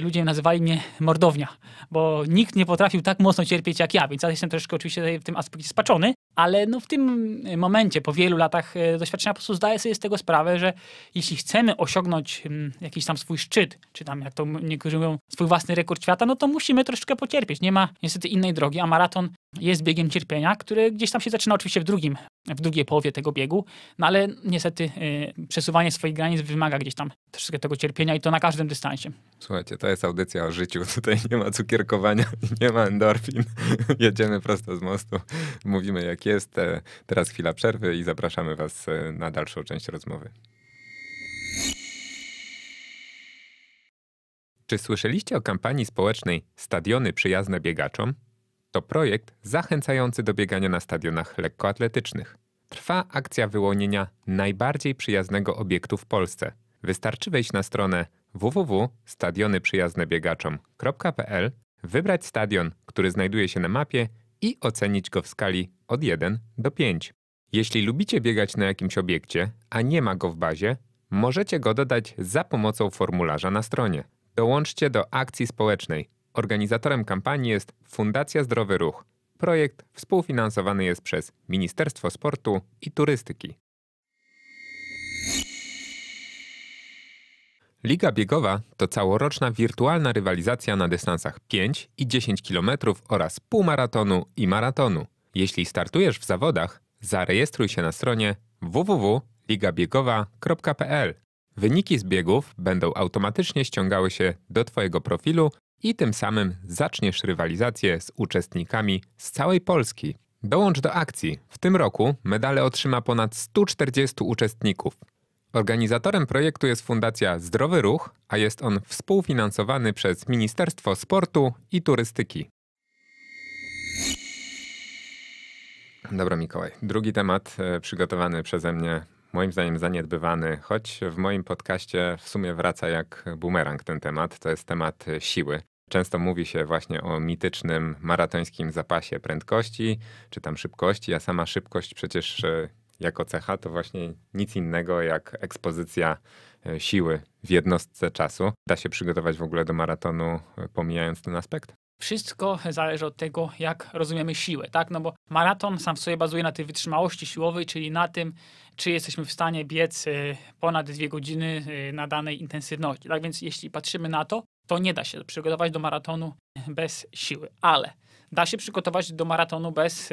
ludzie nazywali mnie mordownia, bo nikt nie potrafił tak mocno cierpieć jak ja, więc ja jestem troszkę oczywiście w tym aspekcie spaczony, ale no w tym e, momencie, po wielu latach e, doświadczenia, po prostu zdaję sobie z tego sprawę, że jeśli chcemy osiągnąć mm, jakiś tam swój szczyt, czy tam jak to niektórzy mówią, swój własny rekord świata, no to musimy troszeczkę pocierpieć. Nie ma niestety innej drogi, a maraton jest biegiem cierpienia, który gdzieś tam się zaczyna oczywiście w, drugim, w drugiej połowie tego biegu, no ale niestety y, przesuwanie swoich granic wymaga gdzieś tam troszeczkę tego cierpienia i to na każdym dystansie. Słuchajcie, to jest audycja o życiu, tutaj nie ma cukierkowania, nie ma endorfin, jedziemy prosto z mostu, mówimy jak jest, e, teraz chwila przerwy i zapraszamy was e, na dalszą część rozmowy. Czy słyszeliście o kampanii społecznej Stadiony przyjazne biegaczom? To projekt zachęcający do biegania na stadionach lekkoatletycznych. Trwa akcja wyłonienia najbardziej przyjaznego obiektu w Polsce. Wystarczy wejść na stronę www.stadionyprzyjaznebiegaczom.pl, wybrać stadion, który znajduje się na mapie i ocenić go w skali od 1 do 5. Jeśli lubicie biegać na jakimś obiekcie, a nie ma go w bazie, możecie go dodać za pomocą formularza na stronie. Dołączcie do akcji społecznej. Organizatorem kampanii jest Fundacja Zdrowy Ruch. Projekt współfinansowany jest przez Ministerstwo Sportu i Turystyki. Liga biegowa to całoroczna wirtualna rywalizacja na dystansach 5 i 10 km oraz półmaratonu i maratonu. Jeśli startujesz w zawodach, zarejestruj się na stronie www.ligabiegowa.pl. Wyniki z biegów będą automatycznie ściągały się do Twojego profilu i tym samym zaczniesz rywalizację z uczestnikami z całej Polski. Dołącz do akcji. W tym roku medale otrzyma ponad 140 uczestników. Organizatorem projektu jest Fundacja Zdrowy Ruch, a jest on współfinansowany przez Ministerstwo Sportu i Turystyki. Dobra, Mikołaj. Drugi temat e, przygotowany przeze mnie moim zdaniem zaniedbywany, choć w moim podcaście w sumie wraca jak bumerang ten temat. To jest temat e, siły. Często mówi się właśnie o mitycznym maratońskim zapasie prędkości, czy tam szybkości, a sama szybkość przecież e, jako cecha to właśnie nic innego jak ekspozycja e, siły w jednostce czasu. Da się przygotować w ogóle do maratonu, pomijając ten aspekt? Wszystko zależy od tego, jak rozumiemy siłę, tak? No bo maraton sam w sobie bazuje na tej wytrzymałości siłowej, czyli na tym, czy jesteśmy w stanie biec y, ponad dwie godziny y, na danej intensywności. Tak więc jeśli patrzymy na to, to nie da się przygotować do maratonu bez siły, ale da się przygotować do maratonu bez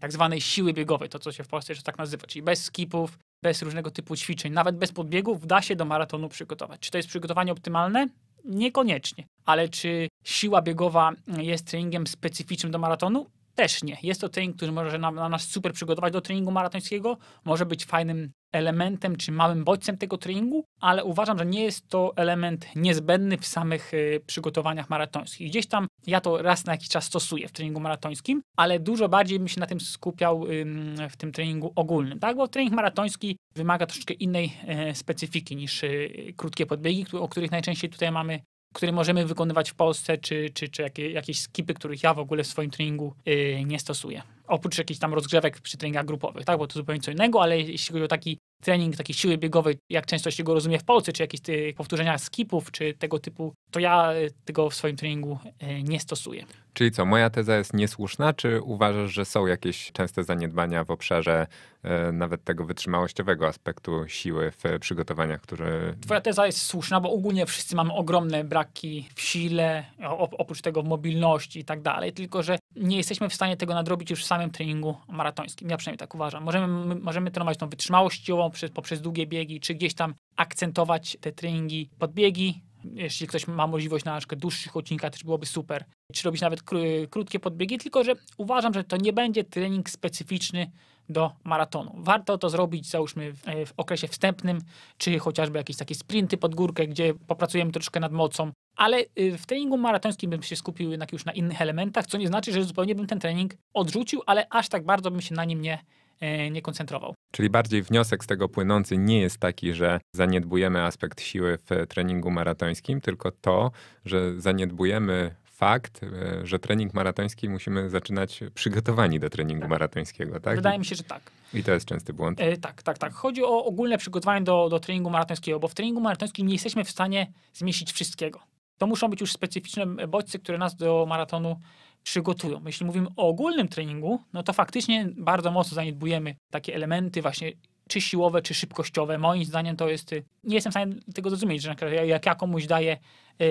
tak zwanej siły biegowej, to co się w Polsce jeszcze tak nazywa, czyli bez skipów, bez różnego typu ćwiczeń, nawet bez podbiegów da się do maratonu przygotować. Czy to jest przygotowanie optymalne? Niekoniecznie. Ale czy siła biegowa jest treningiem specyficznym do maratonu? Też nie. Jest to trening, który może nam, na nas super przygotować do treningu maratońskiego, może być fajnym elementem czy małym bodźcem tego treningu, ale uważam, że nie jest to element niezbędny w samych y, przygotowaniach maratońskich. Gdzieś tam ja to raz na jakiś czas stosuję w treningu maratońskim, ale dużo bardziej bym się na tym skupiał y, w tym treningu ogólnym, tak? Bo trening maratoński wymaga troszeczkę innej y, specyfiki niż y, krótkie podbiegi, o których najczęściej tutaj mamy które możemy wykonywać w Polsce, czy, czy, czy jakie, jakieś skipy, których ja w ogóle w swoim treningu y, nie stosuję. Oprócz jakichś tam rozgrzewek przy treningach grupowych, tak? Bo to zupełnie co innego, ale jeśli chodzi o taki trening takiej siły biegowej, jak często się go rozumie w Polsce, czy jakieś powtórzenia skipów, czy tego typu, to ja e, tego w swoim treningu e, nie stosuję. Czyli co, moja teza jest niesłuszna, czy uważasz, że są jakieś częste zaniedbania w obszarze e, nawet tego wytrzymałościowego aspektu siły w przygotowaniach, które... Twoja teza jest słuszna, bo ogólnie wszyscy mamy ogromne braki w sile, oprócz tego w mobilności i tak dalej, tylko że nie jesteśmy w stanie tego nadrobić już w samym treningu maratońskim. Ja przynajmniej tak uważam. Możemy, możemy trenować tą wytrzymałościową poprzez, poprzez długie biegi, czy gdzieś tam akcentować te treningi podbiegi. Jeśli ktoś ma możliwość na, na przykład dłuższych odcinkach, też byłoby super. Czy robić nawet kró krótkie podbiegi, tylko że uważam, że to nie będzie trening specyficzny do maratonu. Warto to zrobić, załóżmy, w, w, okresie wstępnym, czy chociażby jakieś takie sprinty pod górkę, gdzie popracujemy troszkę nad mocą. Ale y, w treningu maratońskim bym się skupił jednak już na innych elementach, co nie znaczy, że zupełnie bym ten trening odrzucił, ale aż tak bardzo bym się na nim nie E, nie koncentrował. Czyli bardziej wniosek z tego płynący nie jest taki, że zaniedbujemy aspekt siły w treningu maratońskim, tylko to, że zaniedbujemy fakt, e, że trening maratoński musimy zaczynać przygotowani do treningu tak. maratońskiego, tak? Wydaje mi się, że tak. I to jest częsty błąd. E, tak, tak, tak. Chodzi o ogólne przygotowanie do, do treningu maratońskiego, bo w treningu maratońskim nie jesteśmy w stanie zmieścić wszystkiego. To muszą być już specyficzne bodźce, które nas do maratonu przygotują. Jeśli mówimy o ogólnym treningu, no to faktycznie bardzo mocno zaniedbujemy takie elementy właśnie czy siłowe, czy szybkościowe. Moim zdaniem to jest, y, nie jestem w stanie tego zrozumieć, że jak ja komuś daję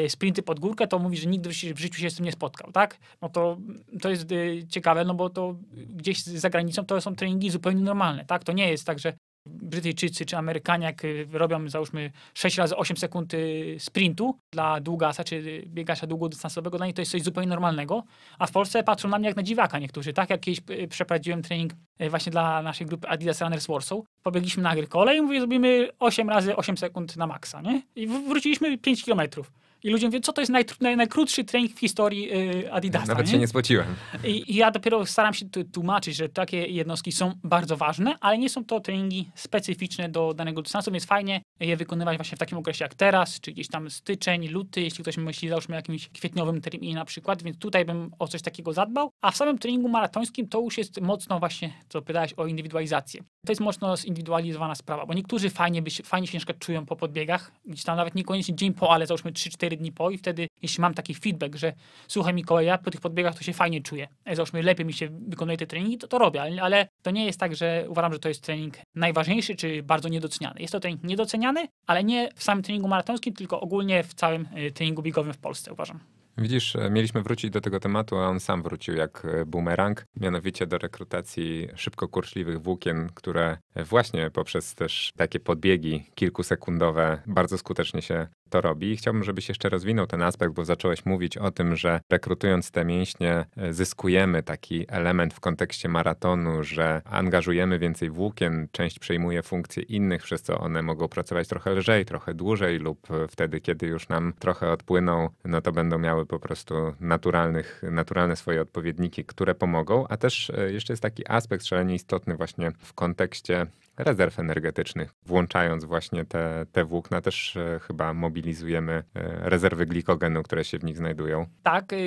y, sprinty pod górkę, to mówi, że nigdy w życiu się z tym nie spotkał, tak? No to, mm, to jest y, ciekawe, no bo to gdzieś za granicą to są treningi zupełnie normalne, tak? To nie jest tak, że Brytyjczycy czy Amerykanie, jak y, robią załóżmy 6 razy 8 sekund y, sprintu dla długasa czy y, biegacza długodystansowego, dla nich to jest coś zupełnie normalnego, a w Polsce patrzą na mnie jak na dziwaka niektórzy. Tak jak kiedyś przeprowadziłem trening właśnie dla naszej grupy Adidas Runners Warsaw, pobiegliśmy na Agrykole i mówię, zrobimy 8 razy 8 sekund na maksa, nie? I wróciliśmy 5 kilometrów. I ludzie mówią, co to jest najkrótszy trening w historii y, Adidasa. Nawet nie? się nie spociłem. I, I, ja dopiero staram się tłumaczyć, że takie jednostki są bardzo ważne, ale nie są to treningi specyficzne do danego dystansu, więc fajnie je wykonywać właśnie w takim okresie jak teraz, czy gdzieś tam styczeń, luty, jeśli ktoś myśli załóżmy jakimś kwietniowym terminie na przykład, więc tutaj bym o coś takiego zadbał. A w samym treningu maratońskim to już jest mocno właśnie, co pytałeś o indywidualizację. To jest mocno zindywidualizowana sprawa, bo niektórzy fajnie, by się, fajnie się na czują po podbiegach, gdzieś tam nawet niekoniecznie dzień po, ale załóżmy 3-4 4 dni po i wtedy, jeśli mam taki feedback, że słuchaj Mikołaja, po tych podbiegach to się fajnie czuję, załóżmy lepiej mi się wykonuje te treningi, to to robię, ale, ale to nie jest tak, że uważam, że to jest trening najważniejszy czy bardzo niedoceniany. Jest to trening niedoceniany, ale nie w samym treningu maratońskim, tylko ogólnie w całym e, treningu biegowym w Polsce uważam. Widzisz, e, mieliśmy wrócić do tego tematu, a on sam wrócił jak e, bumerang, mianowicie do rekrutacji szybko kurczliwych włókien, które właśnie poprzez też takie podbiegi kilkusekundowe bardzo skutecznie się to robi. I chciałbym, żebyś jeszcze rozwinął ten aspekt, bo zacząłeś mówić o tym, że rekrutując te mięśnie e, zyskujemy taki element w kontekście maratonu, że angażujemy więcej włókien, część przejmuje funkcje innych, przez co one mogą pracować trochę lżej, trochę dłużej lub e, wtedy, kiedy już nam trochę odpłyną, no to będą miały po prostu naturalnych, naturalne swoje odpowiedniki, które pomogą, a też e, jeszcze jest taki aspekt szalenie istotny właśnie w kontekście rezerw energetycznych. Włączając właśnie te, te włókna, też e, chyba mobilizujemy e, rezerwy glikogenu, które się w nich znajdują. Tak, e,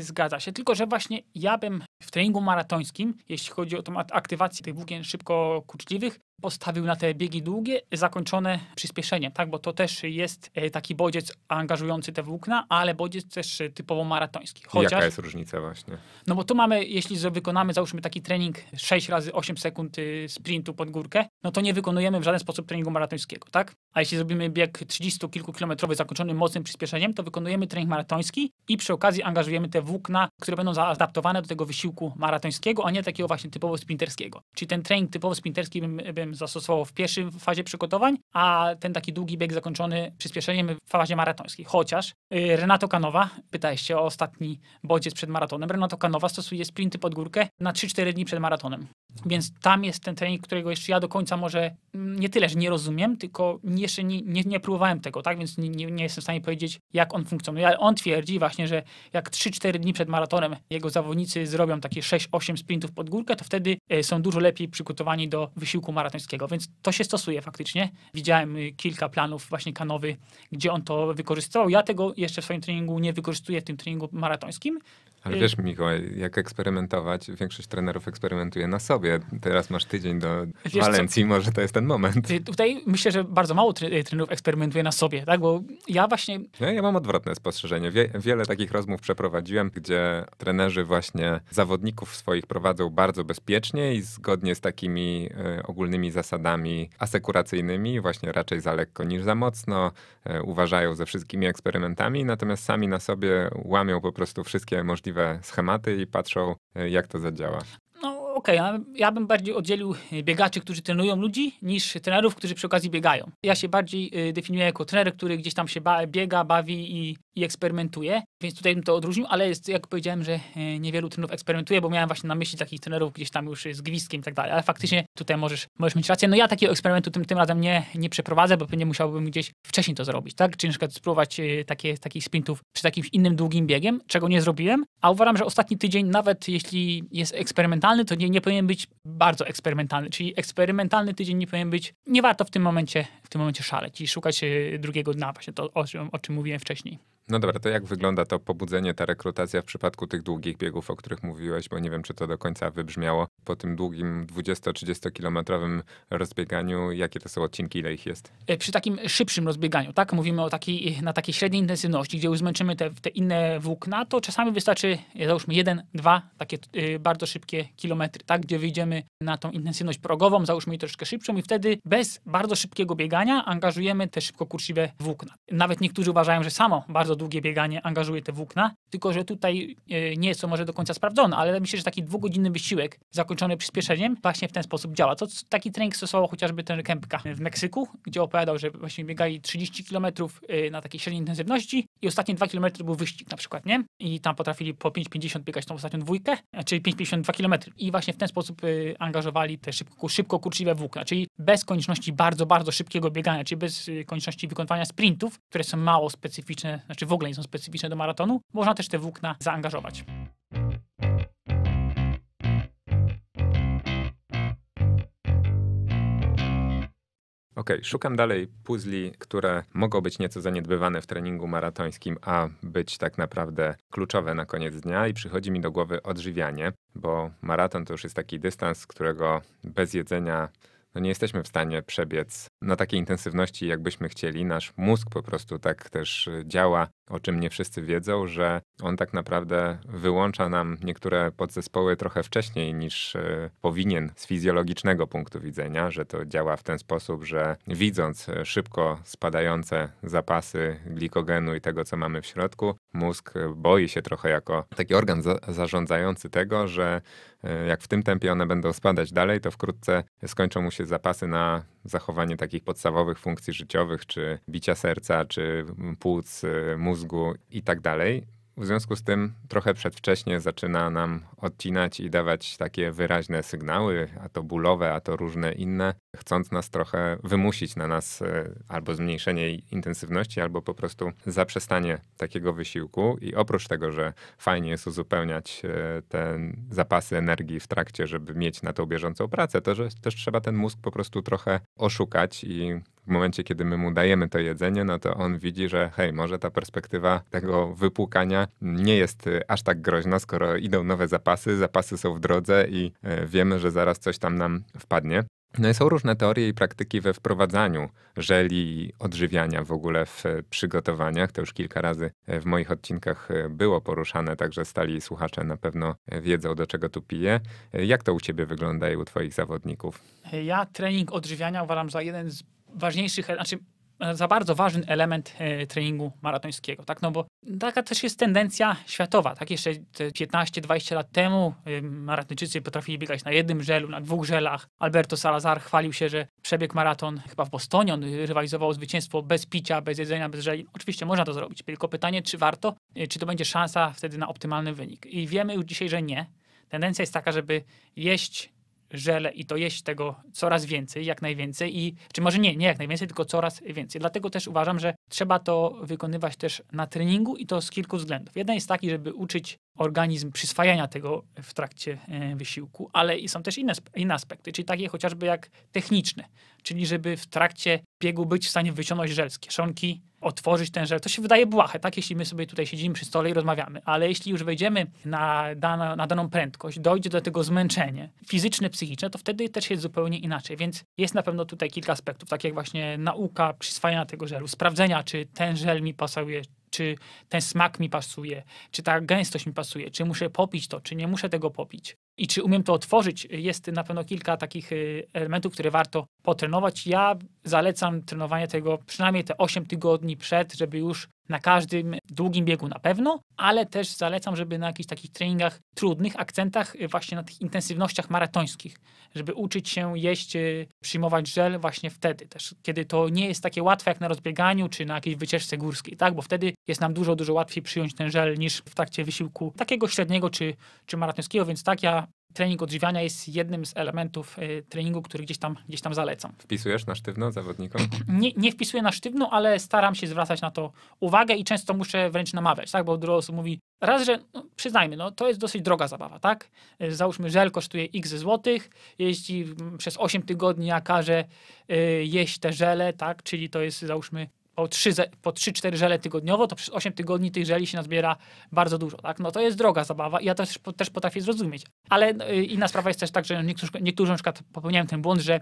zgadza się. Tylko, że właśnie ja bym w treningu maratońskim, jeśli chodzi o tą aktywację tych włókien szybko kurczliwych, postawił na te biegi długie, zakończone przyspieszeniem, tak? Bo to też jest e, taki bodziec angażujący te włókna, ale bodziec też typowo maratoński. Chociaż, Jaka jest różnica właśnie? No bo tu mamy, jeśli wykonamy załóżmy taki trening 6 razy 8 sekund y, sprintu pod górkę, no to nie wykonujemy w żaden sposób treningu maratońskiego, tak? A jeśli zrobimy bieg 30 kilku kilometrowy zakończony mocnym przyspieszeniem, to wykonujemy trening maratoński i przy okazji angażujemy te włókna, które będą zaadaptowane do tego wysiłku maratońskiego, a nie takiego właśnie typowo sprinterskiego. Czyli ten trening typowo sprinterski bym, bym którym zastosował w pierwszej fazie przygotowań, a ten taki długi bieg zakończony przyspieszeniem w fazie maratońskiej. Chociaż y, Renato Kanowa, pytałeś o ostatni bodziec przed maratonem, Renato Kanowa stosuje sprinty pod górkę na 3-4 dni przed maratonem. Więc tam jest ten trening, którego jeszcze ja do końca może mm, nie tyle, że nie rozumiem, tylko jeszcze nie, nie, nie próbowałem tego, tak? Więc nie, nie, nie, jestem w stanie powiedzieć, jak on funkcjonuje. Ale on twierdzi właśnie, że jak 3-4 dni przed maratonem jego zawodnicy zrobią takie 6-8 sprintów pod górkę, to wtedy y, są dużo lepiej przygotowani do wysiłku maratońskiego więc to się stosuje faktycznie. Widziałem y, kilka planów właśnie Kanowy, gdzie on to wykorzystał. Ja tego jeszcze w swoim treningu nie wykorzystuję, w tym treningu maratońskim, ale wiesz, Mikołaj, jak eksperymentować, większość trenerów eksperymentuje na sobie. Teraz masz tydzień do wiesz Walencji, co? może to jest ten moment. Y, tutaj myślę, że bardzo mało y, trenerów eksperymentuje na sobie, tak? Bo ja właśnie... Ja, no, ja mam odwrotne spostrzeżenie. Wie, wiele takich rozmów przeprowadziłem, gdzie trenerzy właśnie zawodników swoich prowadzą bardzo bezpiecznie i zgodnie z takimi y, ogólnymi zasadami asekuracyjnymi, właśnie raczej za lekko niż za mocno, uważają ze wszystkimi eksperymentami, natomiast sami na sobie łamią po prostu wszystkie możliwe możliwe schematy i patrzą, e, jak to zadziała okej, okay, ja bym bardziej oddzielił e, biegaczy, którzy trenują ludzi, niż trenerów, którzy przy okazji biegają. Ja się bardziej e, definiuję jako trener, który gdzieś tam się ba biega, bawi i, i, eksperymentuje, więc tutaj bym to odróżnił, ale jest, jak powiedziałem, że e, niewielu trenerów eksperymentuje, bo miałem właśnie na myśli takich trenerów gdzieś tam już z gwizdkiem i tak dalej, ale faktycznie tutaj możesz, możesz mieć rację. No ja takiego eksperymentu tym, tym razem nie, nie przeprowadzę, bo pewnie musiałbym gdzieś wcześniej to zrobić, tak? Czy na przykład spróbować takie, takich sprintów przy jakimś innym długim biegiem, czego nie zrobiłem, a uważam, że ostatni tydzień, nawet jeśli jest eksperymentalny, to nie nie powinien być bardzo eksperymentalny, czyli eksperymentalny tydzień nie powinien być, nie warto w tym momencie, w tym momencie szaleć i szukać e, drugiego dna, właśnie to o czym, o czym mówiłem wcześniej. No dobra, to jak wygląda to pobudzenie, ta rekrutacja w przypadku tych długich biegów, o których mówiłeś, bo nie wiem, czy to do końca wybrzmiało. Po tym długim 20-30 kilometrowym rozbieganiu, jakie to są odcinki, ile ich jest? E, przy takim szybszym rozbieganiu, tak? Mówimy o takiej, na takiej średniej intensywności, gdzie już zmęczymy te, te inne włókna, to czasami wystarczy, załóżmy, jeden, dwa takie y, bardzo szybkie kilometry, tak? Gdzie wyjdziemy na tą intensywność progową, załóżmy jej troszkę szybszą i wtedy bez bardzo szybkiego biegania angażujemy te szybko kurczliwe włókna. Nawet niektórzy uważają, że samo bardzo długie bieganie angażuje te włókna, tylko że tutaj e, nie jest to może do końca sprawdzone, ale myślę, że taki dwugodzinny wysiłek zakończony przyspieszeniem właśnie w ten sposób działa. Co taki trening stosował chociażby ten Kępka w Meksyku, gdzie opowiadał, że właśnie biegali 30 km e, na takiej średniej intensywności i ostatnie 2 km był wyścig na przykład, nie? I tam potrafili po 5,50 biegać tą ostatnią dwójkę, e, czyli 5,52 km. I właśnie w ten sposób angażowali te szybko, szybko kurczliwe włókna, czyli bez konieczności bardzo, bardzo szybkiego biegania, czyli bez konieczności wykonywania sprintów, które są mało specyficzne, znaczy w ogóle nie są specyficzne do maratonu, można też te włókna zaangażować. OK, szukam dalej puzli, które mogą być nieco zaniedbywane w treningu maratońskim, a być tak naprawdę kluczowe na koniec dnia i przychodzi mi do głowy odżywianie, bo maraton to już jest taki dystans, którego bez jedzenia no nie jesteśmy w stanie przebiec na takiej intensywności, jakbyśmy chcieli. Nasz mózg po prostu tak też e, działa, o czym nie wszyscy wiedzą, że on tak naprawdę wyłącza nam niektóre podzespoły trochę wcześniej niż e, powinien z fizjologicznego punktu widzenia, że to działa w ten sposób, że widząc e, szybko spadające zapasy glikogenu i tego, co mamy w środku, mózg e, boi się trochę jako taki organ za zarządzający tego, że jak w tym tempie one będą spadać dalej, to wkrótce skończą mu się zapasy na zachowanie takich podstawowych funkcji życiowych, czy bicia serca, czy płuc, y, mózgu i tak dalej. W związku z tym trochę przedwcześnie zaczyna nam odcinać i dawać takie wyraźne sygnały, a to bólowe, a to różne inne, chcąc nas trochę wymusić na nas e, albo zmniejszenie intensywności, albo po prostu zaprzestanie takiego wysiłku. I oprócz tego, że fajnie jest uzupełniać e, te zapasy energii w trakcie, żeby mieć na tą bieżącą pracę, to że też trzeba ten mózg po prostu trochę oszukać i w momencie, kiedy my mu dajemy to jedzenie, no to on widzi, że hej, może ta perspektywa tego wypłukania nie jest y, aż tak groźna, skoro idą nowe zapasy, zapasy są w drodze i y, wiemy, że zaraz coś tam nam wpadnie. No i są różne teorie i praktyki we wprowadzaniu żeli odżywiania w ogóle w y, przygotowaniach. To już kilka razy w moich odcinkach było poruszane, także stali słuchacze na pewno wiedzą, do czego tu piję. Jak to u ciebie wygląda i u twoich zawodników? Ja trening odżywiania uważam za jeden z ważniejszych, znaczy e, za bardzo ważny element e, treningu maratońskiego, tak? No bo taka też jest tendencja światowa, tak? Jeszcze 15-20 lat temu maratończycy potrafili biegać na jednym żelu, na dwóch żelach. Alberto Salazar chwalił się, że przebiegł maraton chyba w Bostonie, on rywalizował zwycięstwo bez picia, bez jedzenia, bez żeli. Oczywiście można to zrobić, tylko pytanie, czy warto, e, czy to będzie szansa wtedy na optymalny wynik. I wiemy już dzisiaj, że nie. Tendencja jest taka, żeby jeść żele i to jeść tego coraz więcej, jak najwięcej i, czy może nie, nie jak najwięcej, tylko coraz więcej. Dlatego też uważam, że trzeba to wykonywać też na treningu i to z kilku względów. Jeden jest taki, żeby uczyć organizm przyswajania tego w trakcie e, wysiłku, ale są też inne, inne aspekty, czyli takie chociażby jak techniczne, czyli żeby w trakcie biegu być w stanie wyciągnąć żel z kieszonki, otworzyć ten żel. To się wydaje błahe, tak, jeśli my sobie tutaj siedzimy przy stole i rozmawiamy, ale jeśli już wejdziemy na, na daną prędkość, dojdzie do tego zmęczenie fizyczne, psychiczne, to wtedy też jest zupełnie inaczej, więc jest na pewno tutaj kilka aspektów, tak jak właśnie nauka przyswajania tego żelu, sprawdzenia, czy ten żel mi pasuje, czy ten smak mi pasuje, czy ta gęstość mi pasuje, czy muszę popić to, czy nie muszę tego popić i czy umiem to otworzyć. Jest na pewno kilka takich y, elementów, które warto potrenować. Ja zalecam trenowanie tego przynajmniej te 8 tygodni przed, żeby już na każdym długim biegu na pewno, ale też zalecam, żeby na jakichś takich treningach trudnych, akcentach, y, właśnie na tych intensywnościach maratońskich, żeby uczyć się jeść, y, przyjmować żel właśnie wtedy też, kiedy to nie jest takie łatwe jak na rozbieganiu czy na jakiejś wycieczce górskiej, tak? Bo wtedy jest nam dużo, dużo łatwiej przyjąć ten żel niż w trakcie wysiłku takiego średniego czy, czy maratońskiego, więc tak, ja trening odżywiania jest jednym z elementów e, treningu, który gdzieś tam, gdzieś tam zalecam. Wpisujesz na sztywno zawodnikom? Nie, nie wpisuję na sztywno, ale staram się zwracać na to uwagę i często muszę wręcz namawiać, tak? bo dużo osób mówi, raz, że no, przyznajmy, no, to jest dosyć droga zabawa, tak? E, załóżmy, żel kosztuje x złotych, jeśli przez 8 tygodni, ja każę y, e, jeść te żele, tak? czyli to jest załóżmy po 3-4 żele tygodniowo, to przez 8 tygodni tych żeli się nazbiera bardzo dużo. Tak? No to jest droga zabawa i ja to też, też potrafię zrozumieć. Ale y, inna sprawa jest też tak, że niektórzy, niektórzy na przykład popełniają ten błąd, że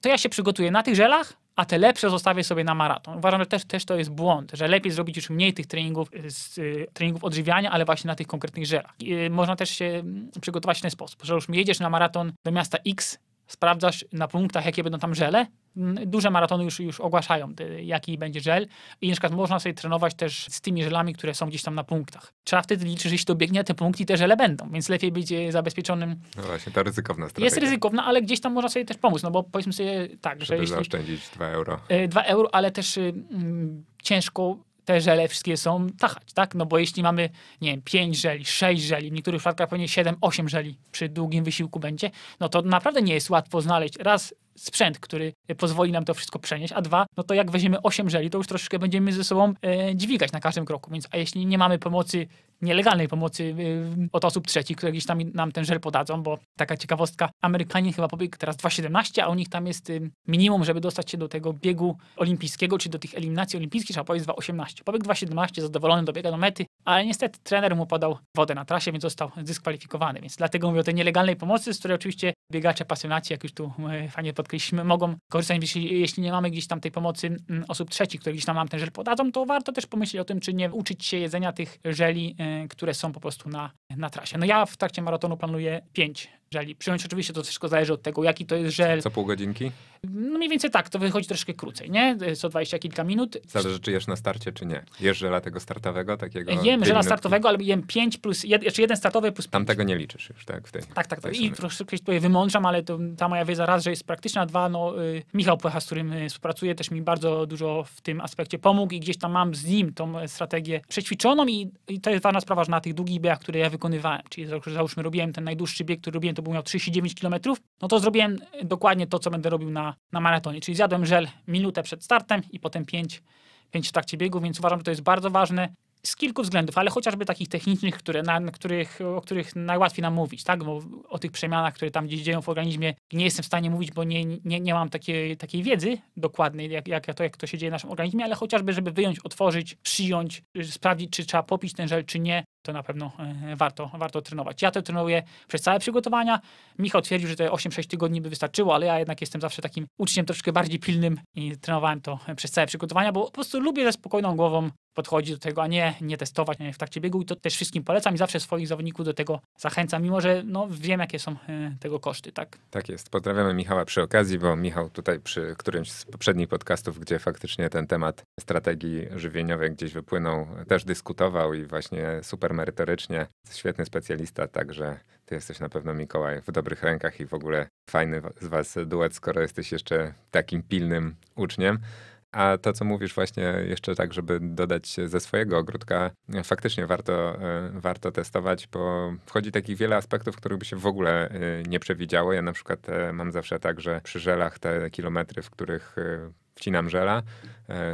to ja się przygotuję na tych żelach, a te lepsze zostawię sobie na maraton. Uważam, że też, też to jest błąd, że lepiej zrobić już mniej tych treningów, y, z, y, treningów odżywiania, ale właśnie na tych konkretnych żelach. Y, można też się mm, przygotować w ten sposób, że już jedziesz na maraton do miasta X sprawdzasz na punktach, jakie będą tam żele. Mm, duże maratony już, już ogłaszają, jaki będzie żel. I na przykład można sobie trenować też z tymi żelami, które są gdzieś tam na punktach. Trzeba wtedy liczyć, że jeśli to biegnie, te punkty i te żele będą, więc lepiej być e, zabezpieczonym. No właśnie, ta ryzykowna strategia. Jest ryzykowna, ale gdzieś tam można sobie też pomóc, no bo powiedzmy sobie tak, Żeby że jeśli... zaoszczędzić 2 euro. 2 e, euro, ale też... Y, mm, ciężko te żele wszystkie są tachać, tak? No bo jeśli mamy, nie wiem, 5 żeli, 6 żeli, w niektórych przypadkach pewnie 7, 8 żeli przy długim wysiłku będzie, no to naprawdę nie jest łatwo znaleźć raz sprzęt, który pozwoli nam to wszystko przenieść, a dwa, no to jak weźmiemy 8 żeli, to już troszeczkę będziemy ze sobą e, dźwigać na każdym kroku, więc a jeśli nie mamy pomocy, nielegalnej pomocy e, od osób trzecich, które gdzieś tam nam ten żel podadzą, bo taka ciekawostka, Amerykanie chyba pobiegł teraz 2,17, a u nich tam jest e, minimum, żeby dostać się do tego biegu olimpijskiego, czy do tych eliminacji olimpijskich, trzeba powiedzieć 2,18. Pobiegł 2,17, zadowolony dobiega do mety, ale niestety trener mu podał wodę na trasie, więc został dyskwalifikowany. Więc dlatego mówię o tej nielegalnej pomocy, z której oczywiście biegacze, pasjonaci, jak już tu e, fajnie podkreśliliśmy, mogą korzystać. Jeśli, jeśli nie mamy gdzieś tam tej pomocy mm, osób trzecich, które gdzieś tam nam ten żel podadzą, to warto też pomyśleć o tym, czy nie uczyć się jedzenia tych żeli, e, które są po prostu na, na trasie. No ja w trakcie maratonu planuję pięć żeli. Przyjąć oczywiście to wszystko zależy od tego, jaki to jest żel. Co pół godzinki? No mniej więcej tak, to wychodzi troszkę krócej, nie? Co 20 kilka minut. Zależy, czy jesz na starcie, czy nie. Jesz żela tego startowego, takiego? Jem żela minutki. startowego, ale jem 5 plus, jed, jeszcze jeden startowy plus... Tam tego nie liczysz już, tak? W tej, tak, tak. tak. I troszkę tutaj wymądrzam, ale to, ta moja wiedza raz, że jest praktyczna, dwa, no y, Michał Płecha, z którym y, współpracuję, też mi bardzo dużo w tym aspekcie pomógł i gdzieś tam mam z nim tą strategię przećwiczoną i, i to jest ważna sprawa, że na tych długich biegach, które ja wykonywałem, czyli załóżmy robiłem ten najdłuższy bieg, który robiłem to był miał 39 km, no to zrobiłem dokładnie to, co będę robił na, na maratonie. Czyli zjadłem żel minutę przed startem i potem 5, 5 w trakcie biegu, więc uważam, że to jest bardzo ważne z kilku względów, ale chociażby takich technicznych, które, na, na których, o których najłatwiej nam mówić, tak? Bo o tych przemianach, które tam gdzieś dzieją w organizmie, nie jestem w stanie mówić, bo nie, nie, nie mam takiej, takiej wiedzy dokładnej, jak, jak, to, jak to się dzieje w naszym organizmie, ale chociażby, żeby wyjąć, otworzyć, przyjąć, sprawdzić, czy trzeba popić ten żel, czy nie, to na pewno e, warto, warto trenować. Ja to trenuję przez całe przygotowania. Michał twierdził, że te 8-6 tygodni by wystarczyło, ale ja jednak jestem zawsze takim uczniem troszkę bardziej pilnym i trenowałem to e, przez całe przygotowania, bo po prostu lubię ze spokojną głową podchodzić do tego, a nie, nie testować nie, w trakcie biegu i to też wszystkim polecam i zawsze swoich zawodników do tego zachęcam, mimo że no, wiem, jakie są e, tego koszty, tak? Tak jest. Pozdrawiamy Michała przy okazji, bo Michał tutaj przy którymś z poprzednich podcastów, gdzie faktycznie ten temat strategii żywieniowej gdzieś wypłynął, też dyskutował i właśnie super merytorycznie, świetny specjalista, także ty jesteś na pewno Mikołaj w dobrych rękach i w ogóle fajny z was duet, skoro jesteś jeszcze takim pilnym uczniem. A to, co mówisz właśnie jeszcze tak, żeby dodać ze swojego ogródka, faktycznie warto, e, warto testować, bo wchodzi takich wiele aspektów, których by się w ogóle e, nie przewidziało. Ja na przykład e, mam zawsze tak, że przy żelach te kilometry, w których wcinam żela,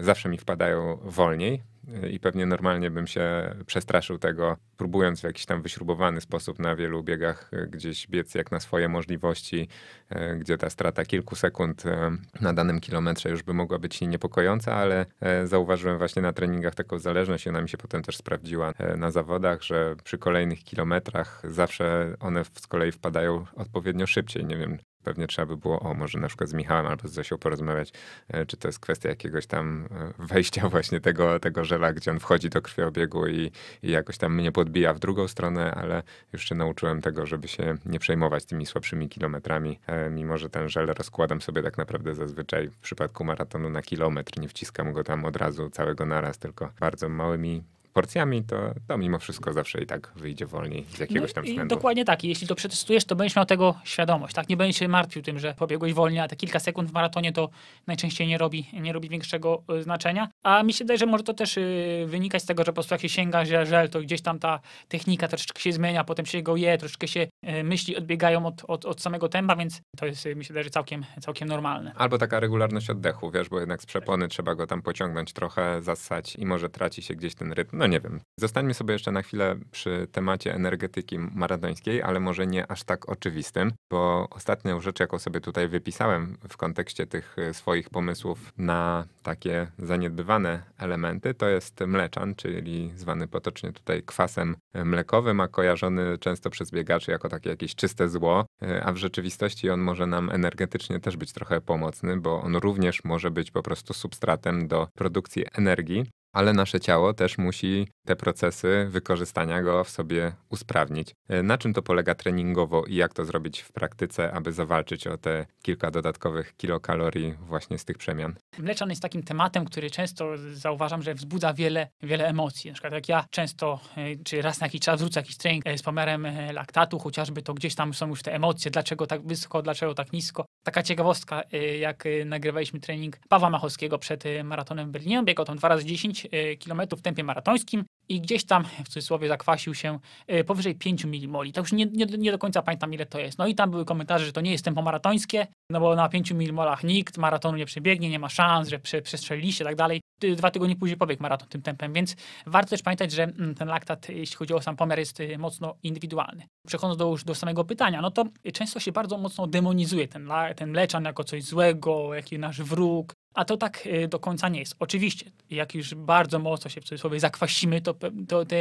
zawsze mi wpadają wolniej, i pewnie normalnie bym się przestraszył tego, próbując w jakiś tam wyśrubowany sposób na wielu biegach e, gdzieś biec jak na swoje możliwości, e, gdzie ta strata kilku sekund e, na danym kilometrze już by mogła być niepokojąca, ale zauważyłem właśnie na treningach taką zależność i ona mi się potem też sprawdziła na zawodach, że przy kolejnych kilometrach zawsze one z kolei wpadają odpowiednio szybciej. Nie wiem, pewnie trzeba by było, o może na przykład z Michałem albo z Zosią porozmawiać, e, czy to jest kwestia jakiegoś tam e, wejścia właśnie tego, tego żela, gdzie on wchodzi do krwiobiegu i, i jakoś tam mnie podbija w drugą stronę, ale już się nauczyłem tego, żeby się nie przejmować tymi słabszymi kilometrami, e, mimo że ten żel rozkładam sobie tak naprawdę zazwyczaj w przypadku maratonu na kilometr, nie wciskam go tam od razu całego naraz, tylko bardzo małymi porcjami, to, to mimo wszystko zawsze i tak wyjdzie wolniej z jakiegoś no tam względu. Dokładnie tak. I jeśli to przetestujesz, to będziesz miał tego świadomość. Tak? Nie będziesz się martwił tym, że pobiegłeś wolniej, a te kilka sekund w maratonie to najczęściej nie robi, nie robi większego e, znaczenia. A mi się wydaje, że może to też y, wynikać z tego, że po prostu jak się sięga że żel, to gdzieś tam ta technika troszeczkę się zmienia, potem się go je, troszeczkę się y, myśli odbiegają od, od, od samego tempa, więc to jest, mi się wydaje, że całkiem, całkiem normalne. Albo taka regularność oddechu, wiesz, bo jednak z przepony trzeba go tam pociągnąć trochę, zasać i może traci się gdzieś ten rytm, no nie wiem. Zostańmy sobie jeszcze na chwilę przy temacie energetyki maradońskiej, ale może nie aż tak oczywistym, bo ostatnią rzecz, jaką sobie tutaj wypisałem w kontekście tych y, swoich pomysłów na takie zaniedbywanie zaawansowane elementy. To jest mleczan, czyli zwany potocznie tutaj kwasem mlekowym, a kojarzony często przez biegaczy jako takie jakieś czyste zło, e, a w rzeczywistości on może nam energetycznie też być trochę pomocny, bo on również może być po prostu substratem do produkcji energii ale nasze ciało też musi te procesy wykorzystania go w sobie usprawnić. E, na czym to polega treningowo i jak to zrobić w praktyce, aby zawalczyć o te kilka dodatkowych kilokalorii właśnie z tych przemian? Mleczan jest takim tematem, który często zauważam, że wzbudza wiele, wiele emocji. Na przykład jak ja często, e, czy raz na jakiś czas wrzucę jakiś trening e, z pomiarem laktatu, chociażby to gdzieś tam są już te emocje, dlaczego tak wysoko, dlaczego tak nisko. Taka ciekawostka, jak nagrywaliśmy trening Pawła Machowskiego przed maratonem w Berlinie, biegał tam dwa razy 10 E, kilometrów km w tempie maratońskim i gdzieś tam, w cudzysłowie, zakwasił się e, powyżej 5 milimoli. Tak już nie, nie, nie, do końca pamiętam, ile to jest. No i tam były komentarze, że to nie jest tempo maratońskie, no bo na 5 milimolach nikt maratonu nie przebiegnie, nie ma szans, że prze, i tak dalej. Dwa tygodnie później pobiegł maraton tym tempem, więc warto też pamiętać, że mm, ten laktat, jeśli chodzi o sam pomiar, jest e, mocno indywidualny. Przechodząc do, już do samego pytania, no to często się bardzo mocno demonizuje ten, ten mleczan jako coś złego, jaki nasz wróg, a to tak y, do końca nie jest. Oczywiście, jak już bardzo mocno się w cudzysłowie zakwasimy, to, to te,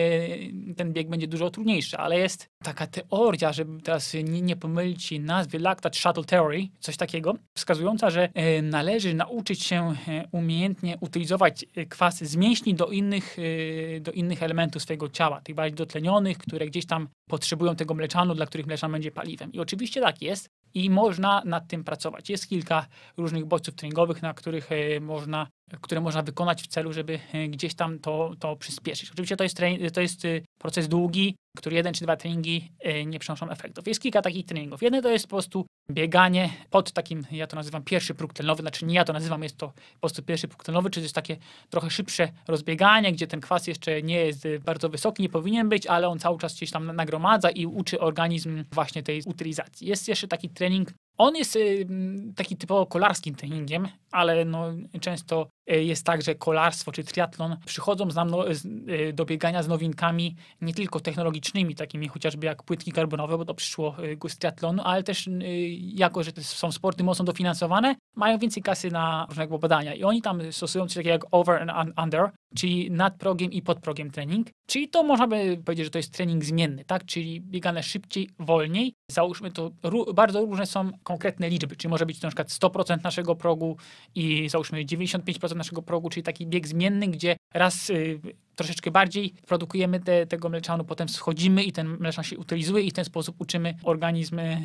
ten bieg będzie dużo trudniejszy, ale jest taka teoria, żeby teraz nie, nie pomylić nazwy, Lactat Shuttle Theory, coś takiego, wskazująca, że y, należy nauczyć się y, umiejętnie utylizować kwas z mięśni do innych, do innych elementów swojego ciała, tych bardziej dotlenionych, które gdzieś tam potrzebują tego mleczanu, dla których mleczan będzie paliwem. I oczywiście tak jest, i można nad tym pracować. Jest kilka różnych bodźców treningowych, na których e, można które można wykonać w celu, żeby e, gdzieś tam to, to przyspieszyć. Oczywiście to jest, to jest e, proces długi, który jeden czy dwa treningi e, nie przynoszą efektów. Jest kilka takich treningów. Jeden to jest po prostu bieganie pod takim, ja to nazywam pierwszy próg tlenowy, znaczy nie ja to nazywam, jest to po prostu pierwszy próg tlenowy, czyli jest takie trochę szybsze rozbieganie, gdzie ten kwas jeszcze nie jest bardzo wysoki, nie powinien być, ale on cały czas gdzieś tam nagromadza i uczy organizm właśnie tej utylizacji. Jest jeszcze taki trening on jest y, taki typowo kolarskim treningiem, ale no, często y, jest tak, że kolarstwo czy triatlon przychodzą z nam no, y, do biegania z nowinkami nie tylko technologicznymi, takimi chociażby jak płytki karbonowe, bo to przyszło z triatlonu, ale też jako, że są sporty mocno dofinansowane, mają więcej kasy na różnego badania i oni tam stosują coś takiego jak over and under, czyli nad progiem i pod progiem trening. Czyli to można by powiedzieć, że to jest trening zmienny, tak? Czyli biegane szybciej, wolniej. Załóżmy to, bardzo różne są konkretne liczby, czyli może być to na przykład 100% naszego progu i załóżmy 95% naszego progu, czyli taki bieg zmienny, gdzie raz y, troszeczkę bardziej produkujemy te, tego mleczanu, potem schodzimy i ten mleczan się utylizuje i w ten sposób uczymy organizmy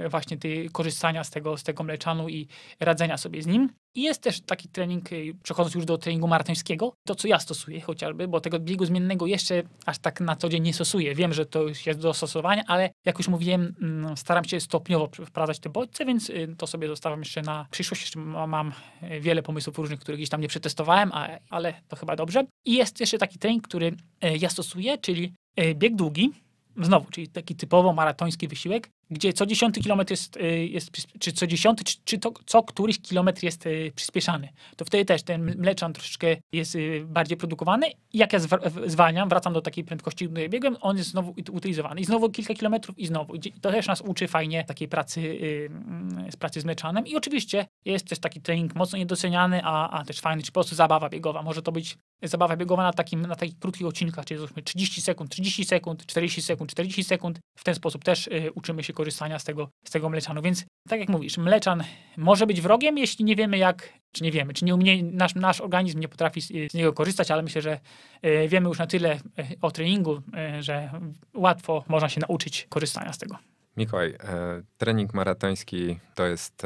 y, y, właśnie ty, korzystania z tego, z tego mleczanu i radzenia sobie z nim. I jest też taki trening, y, przechodząc już do treningu maratońskiego, to co ja stosuję chociażby, bo tego biegu zmiennego jeszcze aż tak na co dzień nie stosuję. Wiem, że to jest do stosowania, ale jak już mówiłem, mm, staram się stopniowo wprowadzać te bodźce, więc y, to sobie zostawiam jeszcze na przyszłość. Jeszcze mam y, wiele pomysłów różnych, których gdzieś tam nie przetestowałem, ale to chyba dobrze. I jest jeszcze taki trening, który e, ja stosuję, czyli e, bieg długi, znowu, czyli taki typowo maratoński wysiłek, gdzie co dziesiąty kilometr jest, y, jest czy co dziesiąty, czy, czy to, co któryś kilometr jest y, przyspieszany. To wtedy też ten mleczan troszeczkę jest y, bardziej produkowany. I jak ja zwalniam, wracam do takiej prędkości, której biegłem, on jest znowu utylizowany. I znowu kilka kilometrów i znowu. To też nas uczy fajnie takiej pracy, mm, z pracy z mleczanem. I oczywiście jest też taki trening mocno niedoceniany, a, a też fajny, czy po prostu zabawa biegowa. Może to być zabawa biegowa na, takim, na takich krótkich odcinkach, czyli 30 sekund, 30 sekund, 40 sekund, 40 sekund. W ten sposób też uczymy się korzystania z tego, z tego mleczanu. Więc tak jak mówisz, mleczan może być wrogiem, jeśli nie wiemy jak, czy nie wiemy, czy nie umie, nasz, nasz organizm nie potrafi z, z niego korzystać, ale myślę, że e, wiemy już na tyle e, o treningu, e, że łatwo można się nauczyć korzystania z tego. Mikołaj, trening maratoński to jest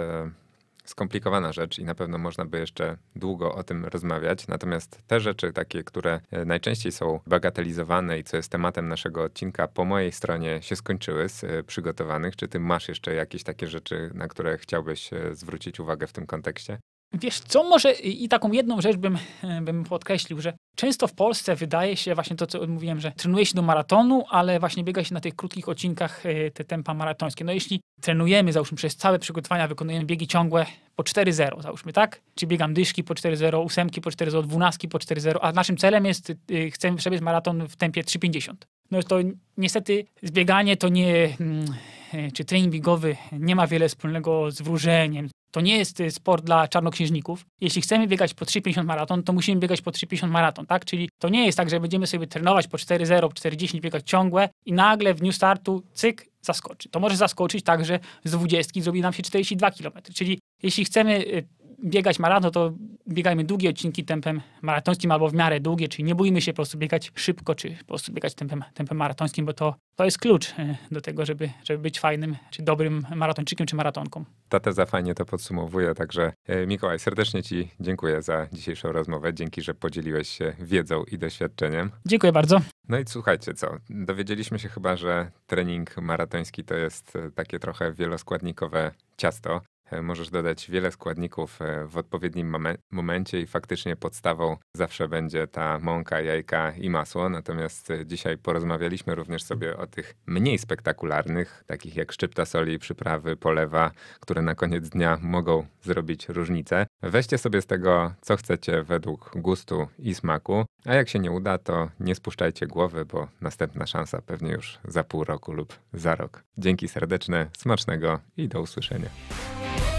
skomplikowana rzecz i na pewno można by jeszcze długo o tym rozmawiać. Natomiast te rzeczy takie, które e, najczęściej są bagatelizowane i co jest tematem naszego odcinka, po mojej stronie się skończyły z e, przygotowanych. Czy ty masz jeszcze jakieś takie rzeczy, na które chciałbyś e, zwrócić uwagę w tym kontekście? Wiesz, co może i taką jedną rzecz bym, e, bym podkreślił, że często w Polsce wydaje się właśnie to, co mówiłem, że trenuje się do maratonu, ale właśnie biega się na tych krótkich odcinkach e, te tempa maratońskie. No jeśli trenujemy, załóżmy przez całe przygotowania, wykonujemy biegi ciągłe po 4-0, załóżmy, tak? Czy biegam dyszki po 4-0, ósemki po 4-0, dwunastki po 4-0, a naszym celem jest, e, chcemy przebiec maraton w tempie 3,50. No to niestety zbieganie to nie, mm, czy trening biegowy nie ma wiele wspólnego z wróżeniem, to nie jest y, sport dla czarnoksiężników. Jeśli chcemy biegać po 3,50 maraton, to musimy biegać po 3,50 maraton, tak? Czyli to nie jest tak, że będziemy sobie trenować po 4,0, 4,10, biegać ciągłe i nagle w dniu Startu cyk, zaskoczy. To może zaskoczyć tak, że z 20 zrobi nam się 42 km. Czyli jeśli chcemy y, biegać maraton, no to biegajmy długie odcinki tempem maratońskim albo w miarę długie, czyli nie bójmy się po prostu biegać szybko, czy po prostu biegać tempem, tempem maratońskim, bo to, to jest klucz e, do tego, żeby, żeby być fajnym, czy dobrym maratończykiem, czy maratonką. Ta teza fajnie to podsumowuje, także e, Mikołaj, serdecznie Ci dziękuję za dzisiejszą rozmowę. Dzięki, że podzieliłeś się wiedzą i doświadczeniem. Dziękuję bardzo. No i słuchajcie, co? Dowiedzieliśmy się chyba, że trening maratoński to jest e, takie trochę wieloskładnikowe ciasto. E, możesz dodać wiele składników e, w odpowiednim momencie i faktycznie podstawą zawsze będzie ta mąka, jajka i masło. Natomiast e, dzisiaj porozmawialiśmy również sobie o tych mniej spektakularnych, takich jak szczypta soli, przyprawy, polewa, które na koniec dnia mogą zrobić różnicę. Weźcie sobie z tego, co chcecie według gustu i smaku. A jak się nie uda, to nie spuszczajcie głowy, bo następna szansa pewnie już za pół roku lub za rok. Dzięki serdeczne, smacznego i do usłyszenia.